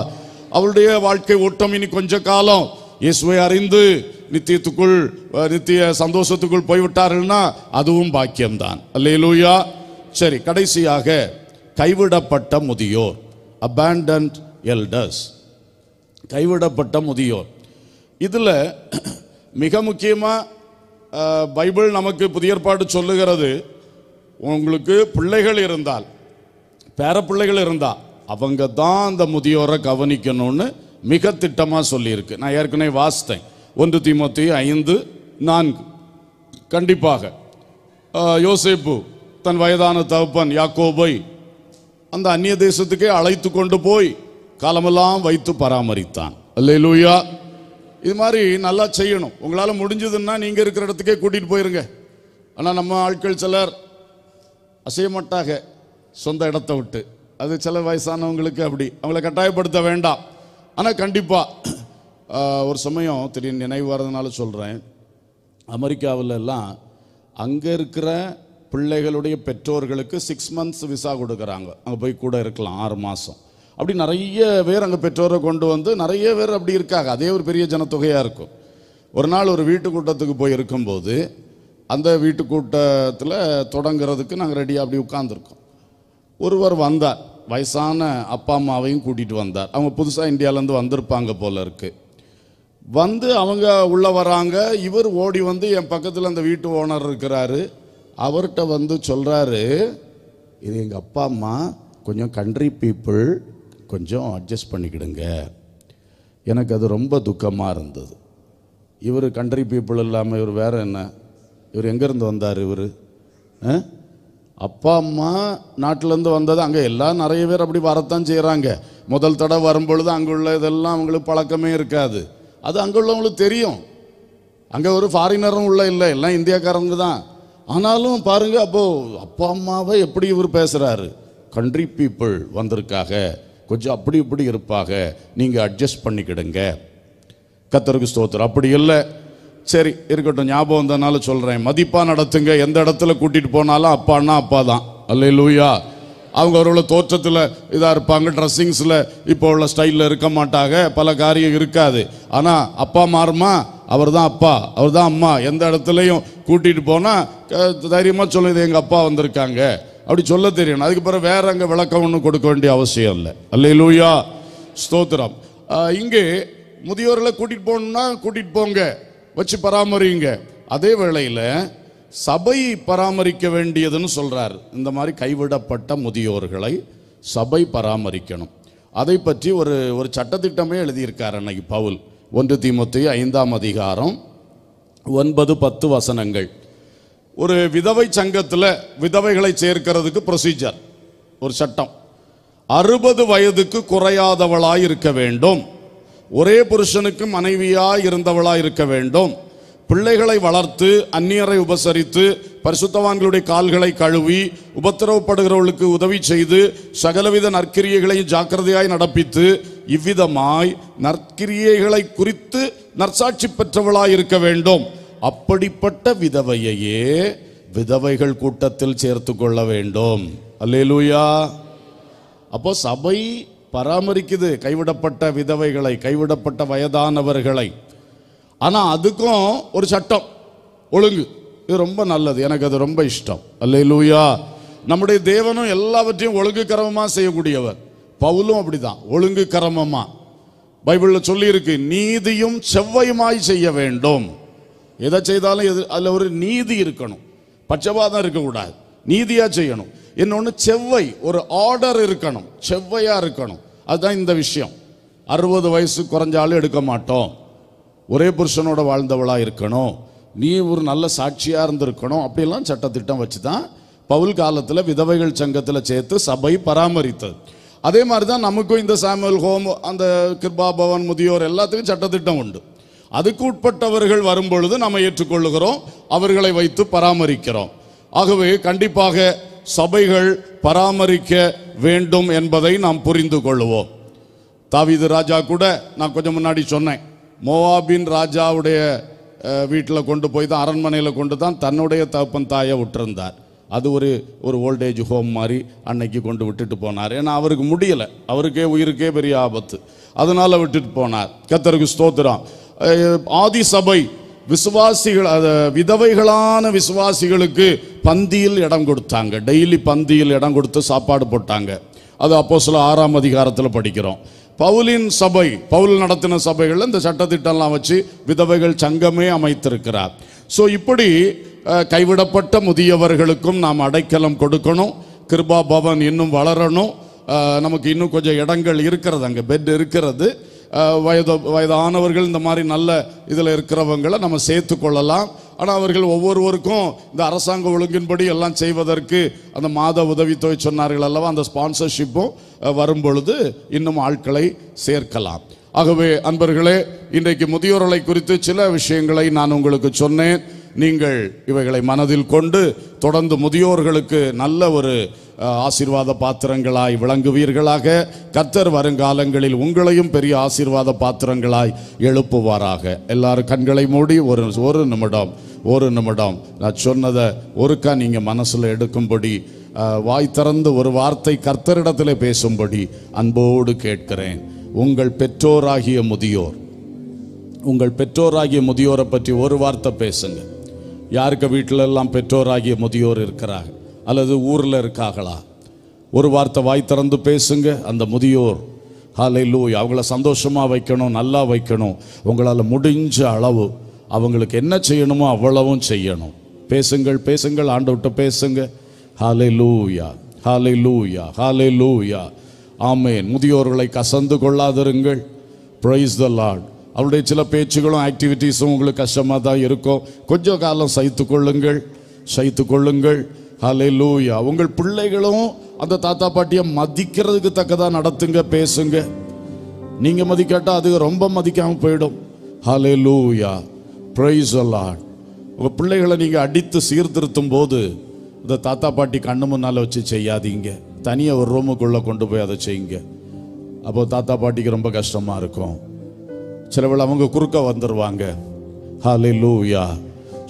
அவருடைய வாழ்க்கை ஓட்டம் இனி கொஞ்ச காலம் இயேசுவை அறிந்து நித்தியத்துக்குள் நித்திய சந்தோஷத்துக்குள் போய்விட்டார்கள்னா அதுவும் பாக்கியம்தான் அல்லையிலூயா சரி கடைசியாக கைவிடப்பட்ட முதியோர் அபேண்டன்ட் எல்டர்ஸ் கைவிடப்பட்ட முதியோர் இதில் மிக முக்கியமாக பைபிள் நமக்கு புதிய ஏற்பாடு சொல்லுகிறது உங்களுக்கு பிள்ளைகள் இருந்தால் பேர பிள்ளைகள் இருந்தால் அவங்க தான் அந்த முதியோரை கவனிக்கணும்னு மிக திட்டமாக சொல்லியிருக்கு நான் ஏற்கனவே வாசித்தேன் ஒன்று திமுத்தி ஐந்து நான்கு கண்டிப்பாக யோசேப்பு தன் வயதான தகப்பன் யாக்கோபை அந்த அந்நிய தேசத்துக்கே அழைத்து கொண்டு போய் காலமெல்லாம் வைத்து பராமரித்தான் அல்ல லூயா இது மாதிரி நல்லா செய்யணும் உங்களால் முடிஞ்சதுன்னா நீங்கள் இருக்கிற இடத்துக்கே கூட்டிகிட்டு போயிருங்க ஆனால் நம்ம ஆட்கள் சிலர் அசையமாட்டாக சொந்த இடத்த விட்டு அது சில வயசானவங்களுக்கு அப்படி அவங்கள கட்டாயப்படுத்த வேண்டாம் ஆனால் கண்டிப்பாக ஒரு சமயம் திடீர் நினைவு வரதுனால சொல்கிறேன் அமெரிக்காவில் எல்லாம் அங்கே இருக்கிற பிள்ளைகளுடைய பெற்றோர்களுக்கு சிக்ஸ் மந்த்ஸ் விசா கொடுக்குறாங்க அங்கே போய் கூட இருக்கலாம் ஆறு மாதம் அப்படி நிறைய பேர் அங்கே பெற்றோரை கொண்டு வந்து நிறைய பேர் அப்படி இருக்காங்க அதே ஒரு பெரிய ஜனத்தொகையாக இருக்கும் ஒரு நாள் ஒரு வீட்டு கூட்டத்துக்கு போய் இருக்கும்போது அந்த வீட்டு கூட்டத்தில் தொடங்கிறதுக்கு நாங்கள் ரெடியாக அப்படி உட்காந்துருக்கோம் ஒருவர் வந்தார் வயசான அப்பா அம்மாவையும் கூட்டிகிட்டு வந்தார் அவங்க புதுசாக இந்தியாவிலேருந்து வந்திருப்பாங்க போல் இருக்குது வந்து அவங்க உள்ளே வராங்க இவர் ஓடி வந்து என் பக்கத்தில் அந்த வீட்டு ஓனர் இருக்கிறாரு அவர்கிட்ட வந்து சொல்கிறாரு இது எங்கள் அப்பா அம்மா கொஞ்சம் கண்ட்ரி பீப்புள் கொஞ்சம் அட்ஜஸ்ட் பண்ணிக்கிடுங்க எனக்கு அது ரொம்ப துக்கமாக இருந்தது இவர் கண்ட்ரி பீப்புள் இல்லாமல் இவர் வேறு என்ன இவர் எங்கேருந்து வந்தார் இவர் அப்பா அம்மா நாட்டிலேருந்து வந்தது அங்கே எல்லாம் நிறைய பேர் அப்படி வரத்தான் செய்கிறாங்க முதல் தடவை வரும்பொழுது அங்கே உள்ள இதெல்லாம் அவங்களுக்கு பழக்கமே இருக்காது அது அங்கே உள்ளவங்களுக்கு தெரியும் அங்கே ஒரு ஃபாரினரும் உள்ள இல்லை எல்லாம் இந்தியாக்காரங்க தான் ஆனாலும் பாருங்கள் அப்போது அப்பா அம்மாவை எப்படி இவர் பேசுகிறாரு கண்ட்ரி பீப்புள் வந்திருக்காங்க கொஞ்சம் அப்படி இப்படி இருப்பாக நீங்கள் அட்ஜஸ்ட் பண்ணிக்கிடுங்க கத்தருக்கு ஸ்தோத்திரம் அப்படி இல்லை சரி இருக்கட்டும் ஞாபகம் வந்தனால சொல்கிறேன் மதிப்பாக நடத்துங்க எந்த இடத்துல கூட்டிகிட்டு போனாலும் அப்பானா அப்பா தான் அல்ல லூயா அவங்க அவரோட தோற்றத்தில் இதாக இருப்பாங்க ட்ரெஸ்ஸிங்ஸில் இப்போ உள்ள ஸ்டைலில் இருக்க மாட்டாங்க பல காரியம் இருக்காது ஆனால் அப்பா மாறுமா அவர் தான் அப்பா அவர் தான் அம்மா எந்த இடத்துலையும் கூட்டிகிட்டு போனால் தைரியமாக சொல்லுது எங்கள் அப்பா வந்திருக்காங்க அப்படி சொல்ல தெரியணும் அதுக்கு பிறகு வேற அங்கே விளக்கம் ஒன்றும் கொடுக்க வேண்டிய அவசியம் இல்லை அல்ல லூயா ஸ்தோத்திரம் இங்கே முதியோர்களை கூட்டிகிட்டு போகணும்னா கூட்டிகிட்டு போங்க வச்சு பராமரிங்க அதே வேளையில் சபை பராமரிக்க வேண்டியதுன்னு சொல்கிறார் இந்த மாதிரி கைவிடப்பட்ட முதியோர்களை சபை பராமரிக்கணும் அதை பற்றி ஒரு ஒரு சட்டத்திட்டமே எழுதியிருக்கார் அன்னைக்கு பவுல் ஒன்று திமுத்தி ஐந்தாம் அதிகாரம் ஒன்பது பத்து வசனங்கள் ஒரு விதவை சங்கத்தில் விதவைகளை சேர்க்கிறதுக்கு ப்ரொசீஜர் ஒரு சட்டம் அறுபது வயதுக்கு குறையாதவளாய் இருக்க வேண்டும் ஒரே புருஷனுக்கு மனைவியாய் இருந்தவளாய் இருக்க வேண்டும் பிள்ளைகளை வளர்த்து அந்நியரை உபசரித்து பரிசுத்தவான்களுடைய கால்களை கழுவி உபத்திரவப்படுகிறவர்களுக்கு உதவி செய்து சகலவித நற்கிரியைகளையும் ஜாக்கிரதையாய் நடப்பித்து இவ்விதமாய் நற்கிரியைகளை குறித்து நற்சாட்சி பெற்றவளாய் இருக்க வேண்டும் அப்படிப்பட்ட விதவையையே விதவைகள் கூட்டத்தில் சேர்த்து கொள்ள வேண்டும் அல்லேலூயா அப்போ சபை பராமரிக்குது கைவிடப்பட்ட விதவைகளை கைவிடப்பட்ட வயதானவர்களை ஆனால் அதுக்கும் ஒரு சட்டம் ஒழுங்கு இது ரொம்ப நல்லது எனக்கு அது ரொம்ப இஷ்டம் அல்லேலூயா நம்முடைய தேவனும் எல்லாவற்றையும் ஒழுங்கு கரமமாக செய்யக்கூடியவர் பவுலும் அப்படிதான் ஒழுங்கு கரமமாக பைபிளில் சொல்லியிருக்கு நீதியும் செவ்வையுமாய் செய்ய வேண்டும் எதை செய்தாலும் எது அதில் ஒரு நீதி இருக்கணும் பச்சைவாதம் இருக்கக்கூடாது நீதியாக செய்யணும் இன்னொன்று செவ்வை ஒரு ஆர்டர் இருக்கணும் செவ்வையாக இருக்கணும் அதுதான் இந்த விஷயம் அறுபது வயசு குறைஞ்சாலும் எடுக்க மாட்டோம் ஒரே புருஷனோட வாழ்ந்தவளாக இருக்கணும் நீ ஒரு நல்ல சாட்சியாக இருந்திருக்கணும் அப்படிலாம் சட்டத்திட்டம் வச்சு தான் பவுல் காலத்தில் விதவைகள் சங்கத்தில் சேர்த்து சபை பராமரித்தது அதே மாதிரி தான் நமக்கும் இந்த சாமுவல் ஹோம் அந்த கிருபா பவன் முதியோர் எல்லாத்துக்கும் சட்டத்திட்டம் உண்டு அதுக்கு உட்பட்டவர்கள் வரும்பொழுது நாம் ஏற்றுக்கொள்ளுகிறோம் அவர்களை வைத்து பராமரிக்கிறோம் ஆகவே கண்டிப்பாக சபைகள் பராமரிக்க வேண்டும் என்பதை நாம் புரிந்து கொள்வோம் தாவிது ராஜா கூட நான் கொஞ்சம் முன்னாடி சொன்னேன் மோவாபின் ராஜாவுடைய வீட்டில் கொண்டு போய் தான் அரண்மனையில் கொண்டு தான் தன்னுடைய தகப்பன் தாயை விட்டுருந்தார் அது ஒரு ஒரு ஓல்டேஜ் ஹோம் மாதிரி அன்னைக்கு கொண்டு விட்டுட்டு போனார் ஏன்னா அவருக்கு முடியலை அவருக்கே உயிருக்கே பெரிய ஆபத்து அதனால் விட்டுட்டு போனார் கத்தருக்கு ஸ்தோத்திரம் ஆதி சபை விசுவாசிகள் விதவைகளான விசுவாசிகளுக்கு பந்தியில் இடம் கொடுத்தாங்க டெய்லி பந்தியில் இடம் கொடுத்து சாப்பாடு போட்டாங்க அது அப்போ சில ஆறாம் அதிகாரத்தில் படிக்கிறோம் பவுலின் சபை பவுல் நடத்தின சபைகளில் இந்த சட்டத்திட்டம்லாம் வச்சு விதவைகள் சங்கமே அமைத்திருக்கிறார் ஸோ இப்படி கைவிடப்பட்ட முதியவர்களுக்கும் நாம் அடைக்கலம் கொடுக்கணும் கிருபா பவன் இன்னும் வளரணும் நமக்கு இன்னும் கொஞ்சம் இடங்கள் இருக்கிறது அங்கே பெட் இருக்கிறது வயது வயதானவர்கள் இந்த மாதிரி நல்ல இதில் இருக்கிறவங்களை நம்ம சேர்த்து கொள்ளலாம் ஆனால் அவர்கள் ஒவ்வொருவருக்கும் இந்த அரசாங்க ஒழுங்கின்படி எல்லாம் செய்வதற்கு அந்த மாத உதவித்தொகை சொன்னார்கள் அல்லவா அந்த ஸ்பான்சர்ஷிப்பும் வரும்பொழுது இன்னும் ஆட்களை சேர்க்கலாம் ஆகவே அன்பர்களே இன்றைக்கு முதியோர்களை குறித்து சில விஷயங்களை நான் உங்களுக்கு சொன்னேன் நீங்கள் இவைகளை மனதில் கொண்டு தொடர்ந்து முதியோர்களுக்கு நல்ல ஒரு ஆசீர்வாத பாத்திரங்களாய் விளங்குவீர்களாக கத்தர் வருங்காலங்களில் உங்களையும் பெரிய ஆசீர்வாத பாத்திரங்களாய் எழுப்புவாராக எல்லாரும் கண்களை மூடி ஒரு ஒரு நிமிடம் ஒரு நிமிடம் நான் சொன்னதை ஒருக்கா நீங்கள் மனசில் எடுக்கும்படி வாய் திறந்து ஒரு வார்த்தை கர்த்தரிடத்தில் பேசும்படி அன்போடு கேட்கிறேன் உங்கள் பெற்றோராகிய முதியோர் உங்கள் பெற்றோராகிய முதியோரை பற்றி ஒரு வார்த்தை பேசுங்கள் யாருக்கு வீட்டிலெல்லாம் பெற்றோராகிய முதியோர் இருக்கிறாங்க அல்லது ஊரில் இருக்காங்களா ஒரு வார்த்தை வாய் திறந்து பேசுங்க அந்த முதியோர் ஹாலை லூய் அவங்கள சந்தோஷமாக வைக்கணும் நல்லா வைக்கணும் உங்களால் முடிஞ்ச அளவு அவங்களுக்கு என்ன செய்யணுமோ அவ்வளவும் செய்யணும் பேசுங்கள் பேசுங்கள் விட்டு பேசுங்க ஹாலை லூயா ஹாலை லூயா ஹாலை லூயா ஆமேன் முதியோர்களை கசந்து கொள்ளாதிருங்கள் ப்ரைஸ் த லார்ட் அவளுடைய சில பேச்சுகளும் ஆக்டிவிட்டீஸும் உங்களுக்கு கஷ்டமாக தான் இருக்கும் கொஞ்சம் காலம் சைத்து கொள்ளுங்கள் சைத்து கொள்ளுங்கள் ஹலே லூயா உங்கள் பிள்ளைகளும் அந்த தாத்தா பாட்டியை மதிக்கிறதுக்கு தக்கதாக நடத்துங்க பேசுங்க நீங்கள் மதிக்காட்டால் அது ரொம்ப மதிக்காமல் போயிடும் ஹலே லூயா ப்ரைஸ் அல்லாட் உங்கள் பிள்ளைகளை நீங்கள் அடித்து சீர்திருத்தும் போது இந்த தாத்தா பாட்டி கண்ணு முன்னால் வச்சு செய்யாதீங்க தனியாக ஒரு ரூமுக்குள்ளே கொண்டு போய் அதை செய்யுங்க அப்போ தாத்தா பாட்டிக்கு ரொம்ப கஷ்டமாக இருக்கும் சிலவில் அவங்க குறுக்க வந்துடுவாங்க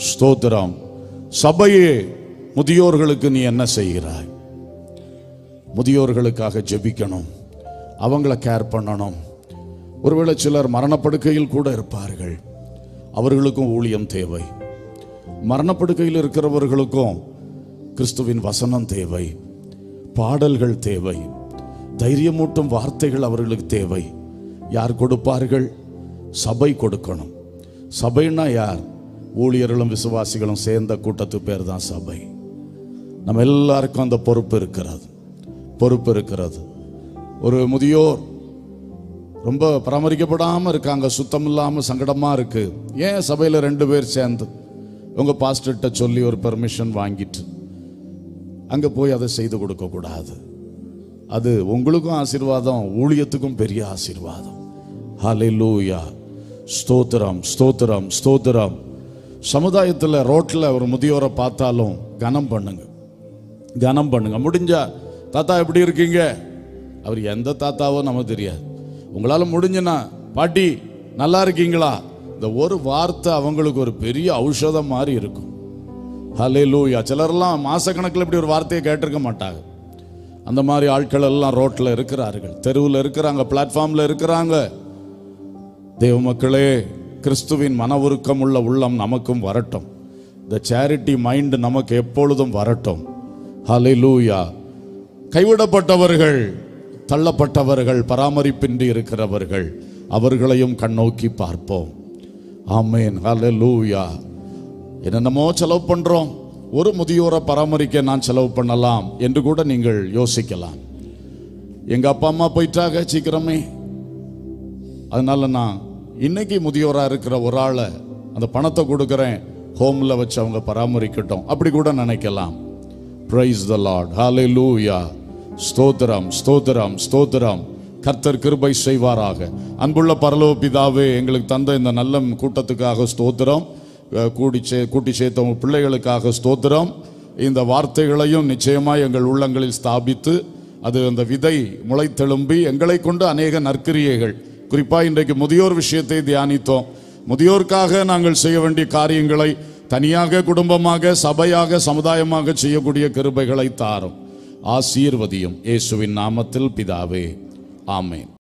ஸ்தோத்திரம் சபையே முதியோர்களுக்கு நீ என்ன செய்கிறாய் முதியோர்களுக்காக ஜெபிக்கணும் அவங்கள கேர் பண்ணணும் ஒருவேளை சிலர் மரணப்படுக்கையில் கூட இருப்பார்கள் அவர்களுக்கும் ஊழியம் தேவை மரணப்படுக்கையில் இருக்கிறவர்களுக்கும் கிறிஸ்துவின் வசனம் தேவை பாடல்கள் தேவை தைரியமூட்டும் வார்த்தைகள் அவர்களுக்கு தேவை யார் கொடுப்பார்கள் சபை கொடுக்கணும் சபைன்னா யார் ஊழியர்களும் விசுவாசிகளும் சேர்ந்த கூட்டத்து பேர் தான் சபை நம்ம எல்லாருக்கும் அந்த பொறுப்பு இருக்கிறது பொறுப்பு இருக்கிறது ஒரு முதியோர் ரொம்ப பராமரிக்கப்படாமல் இருக்காங்க சுத்தம் இல்லாமல் சங்கடமாக இருக்குது ஏன் சபையில் ரெண்டு பேர் சேர்ந்து உங்கள் பாஸ்டர்கிட்ட சொல்லி ஒரு பெர்மிஷன் வாங்கிட்டு அங்கே போய் அதை செய்து கொடுக்கக்கூடாது அது உங்களுக்கும் ஆசீர்வாதம் ஊழியத்துக்கும் பெரிய ஆசீர்வாதம் ஹலே லூயா ஸ்தோத்திரம் ஸ்தோத்திரம் ஸ்தோத்திரம் சமுதாயத்தில் ரோட்டில் ஒரு முதியோரை பார்த்தாலும் கனம் பண்ணுங்க கனம் பண்ணுங்க முடிஞ்சா தாத்தா எப்படி இருக்கீங்க அவர் எந்த தாத்தாவோ நமக்கு தெரியாது உங்களால் முடிஞ்சுனா பாட்டி நல்லா இருக்கீங்களா இந்த ஒரு வார்த்தை அவங்களுக்கு ஒரு பெரிய ஔஷதம் மாதிரி இருக்கும் ஹலே லூயா சிலர்லாம் மாதக்கணக்கில் இப்படி ஒரு வார்த்தையை கேட்டிருக்க மாட்டாங்க அந்த மாதிரி ஆட்கள் எல்லாம் ரோட்டில் இருக்கிறார்கள் தெருவில் இருக்கிறாங்க பிளாட்ஃபார்மில் இருக்கிறாங்க தேவ மக்களே கிறிஸ்துவின் மன உருக்கம் உள்ள உள்ளம் நமக்கும் வரட்டும் இந்த சேரிட்டி மைண்டு நமக்கு எப்பொழுதும் வரட்டும் ஹலை லூயா கைவிடப்பட்டவர்கள் தள்ளப்பட்டவர்கள் பராமரிப்பின்றி இருக்கிறவர்கள் அவர்களையும் கண்ணோக்கி பார்ப்போம் ஆமேன் ஹலை லூயா என்னென்னமோ செலவு பண்ணுறோம் ஒரு முதியோரை பராமரிக்க நான் செலவு பண்ணலாம் என்று கூட நீங்கள் யோசிக்கலாம் எங்கள் அப்பா அம்மா போயிட்டாங்க சீக்கிரமே அதனால நான் இன்னைக்கு முதியோராக இருக்கிற ஒரு ஆளை அந்த பணத்தை கொடுக்குறேன் ஹோமில் வச்சு அவங்க பராமரிக்கட்டும் அப்படி கூட நினைக்கலாம் ப்ரைஸ் த லார்ட் ஹாலே லூயா ஸ்தோத்திரம் ஸ்தோத்திரம் ஸ்தோத்திரம் கர்த்தர் கிருபை செய்வாராக அன்புள்ள பரலோ பிதாவே எங்களுக்கு தந்த இந்த நல்ல கூட்டத்துக்காக ஸ்தோத்திரம் கூடி சே கூட்டி சேர்த்தவங்க பிள்ளைகளுக்காக ஸ்தோத்திரம் இந்த வார்த்தைகளையும் நிச்சயமாக எங்கள் உள்ளங்களில் ஸ்தாபித்து அது அந்த விதை முளைத்தெழும்பி எங்களை கொண்டு அநேக நற்கிரியைகள் குறிப்பாக இன்றைக்கு முதியோர் விஷயத்தை தியானித்தோம் முதியோருக்காக நாங்கள் செய்ய வேண்டிய காரியங்களை தனியாக குடும்பமாக சபையாக சமுதாயமாக செய்யக்கூடிய கிருபைகளை தாரும் ஆசீர்வதியும் இயேசுவின் நாமத்தில் பிதாவே ஆமேன்